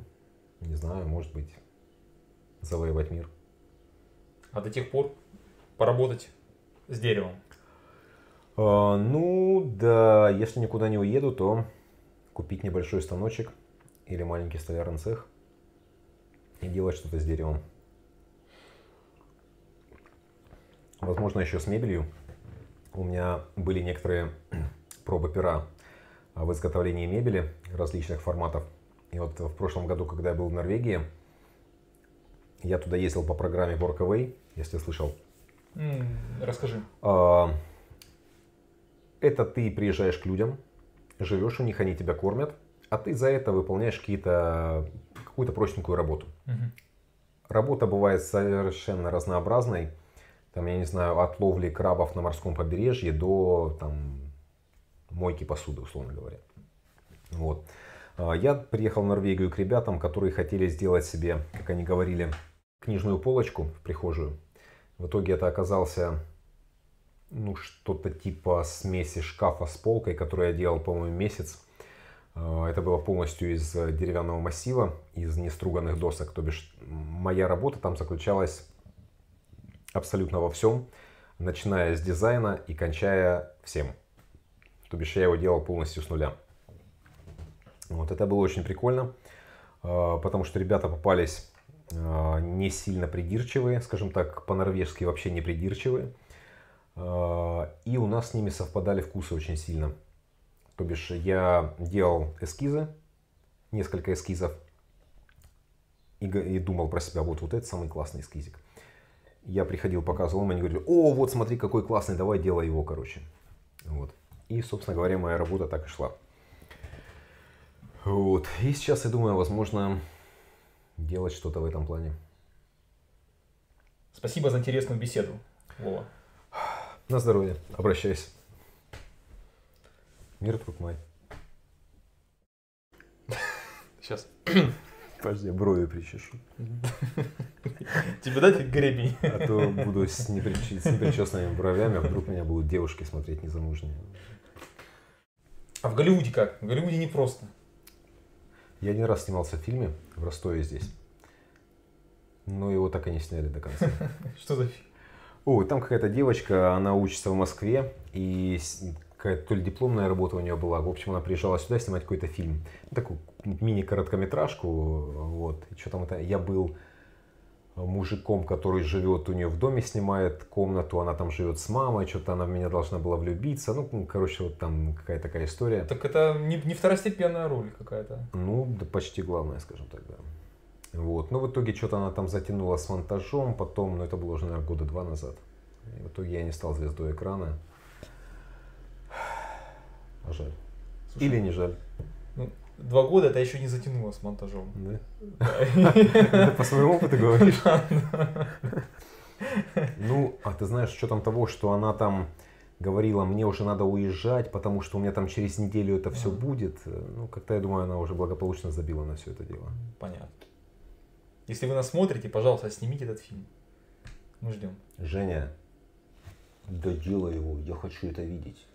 не знаю, может быть, завоевать мир. А до тех пор поработать с деревом? А, ну да, если никуда не уеду, то купить небольшой станочек или маленький столярный цех и делать что-то с деревом. возможно, еще с мебелью. У меня были некоторые пробы пера в изготовлении мебели различных форматов. И вот в прошлом году, когда я был в Норвегии, я туда ездил по программе Workaway, если слышал. Mm, расскажи. А, это ты приезжаешь к людям, живешь у них, они тебя кормят, а ты за это выполняешь какие-то, какую-то простенькую работу. Mm-hmm. Работа бывает совершенно разнообразной там, я не знаю, от ловли крабов на морском побережье до там, мойки посуды, условно говоря. Вот. А, я приехал в Норвегию к ребятам, которые хотели сделать себе, как они говорили, книжную полочку в прихожую. В итоге это оказался ну, что-то типа смеси шкафа с полкой, которую я делал, по-моему, месяц. А, это было полностью из деревянного массива, из неструганных досок. То бишь, моя работа там заключалась абсолютно во всем, начиная с дизайна и кончая всем. То бишь я его делал полностью с нуля. Вот это было очень прикольно, а, потому что ребята попались а, не сильно придирчивые, скажем так, по-норвежски вообще не придирчивые. А, и у нас с ними совпадали вкусы очень сильно. То бишь я делал эскизы, несколько эскизов, и, и думал про себя, вот, вот это самый классный эскизик я приходил, показывал им, они говорили, о, вот смотри, какой классный, давай делай его, короче. Вот. И, собственно говоря, моя работа так и шла. Вот. И сейчас я думаю, возможно, делать что-то в этом плане. Спасибо за интересную беседу, Вова. На здоровье. Обращайся. Мир твой, Май. Сейчас. Подожди, я брови причешу. Тебе типа, дать гребень? А то буду с, неприч... с непричесанными бровями, а вдруг меня будут девушки смотреть незамужние. А в Голливуде как? В Голливуде непросто. Я один раз снимался в фильме в Ростове здесь. Но его так и не сняли до конца. Что за фильм? О, там какая-то девочка, она учится в Москве, и какая-то то ли дипломная работа у нее была. В общем, она приезжала сюда снимать какой-то фильм. Такую мини-короткометражку. Вот. И что там это? Я был мужиком, который живет у нее в доме, снимает комнату, она там живет с мамой, что-то она в меня должна была влюбиться. Ну, ну короче, вот там какая-то такая история. Так это не, не второстепенная роль какая-то. Ну, да почти главная, скажем так, да. Вот. Но ну, в итоге что-то она там затянула с монтажом, потом, ну это было уже, наверное, года два назад. И в итоге я не стал звездой экрана. А жаль. Слушай, Или не жаль. Ну, два года это еще не затянуло с монтажом. Да? По своему опыту говоришь? Ну, а ты знаешь, что там того, что она там говорила, мне уже надо уезжать, потому что у меня там через неделю это все будет. Ну, как-то, я думаю, она уже благополучно забила на все это дело. Понятно. Если вы нас смотрите, пожалуйста, снимите этот фильм. Мы ждем. Женя, доделай его, я хочу это видеть.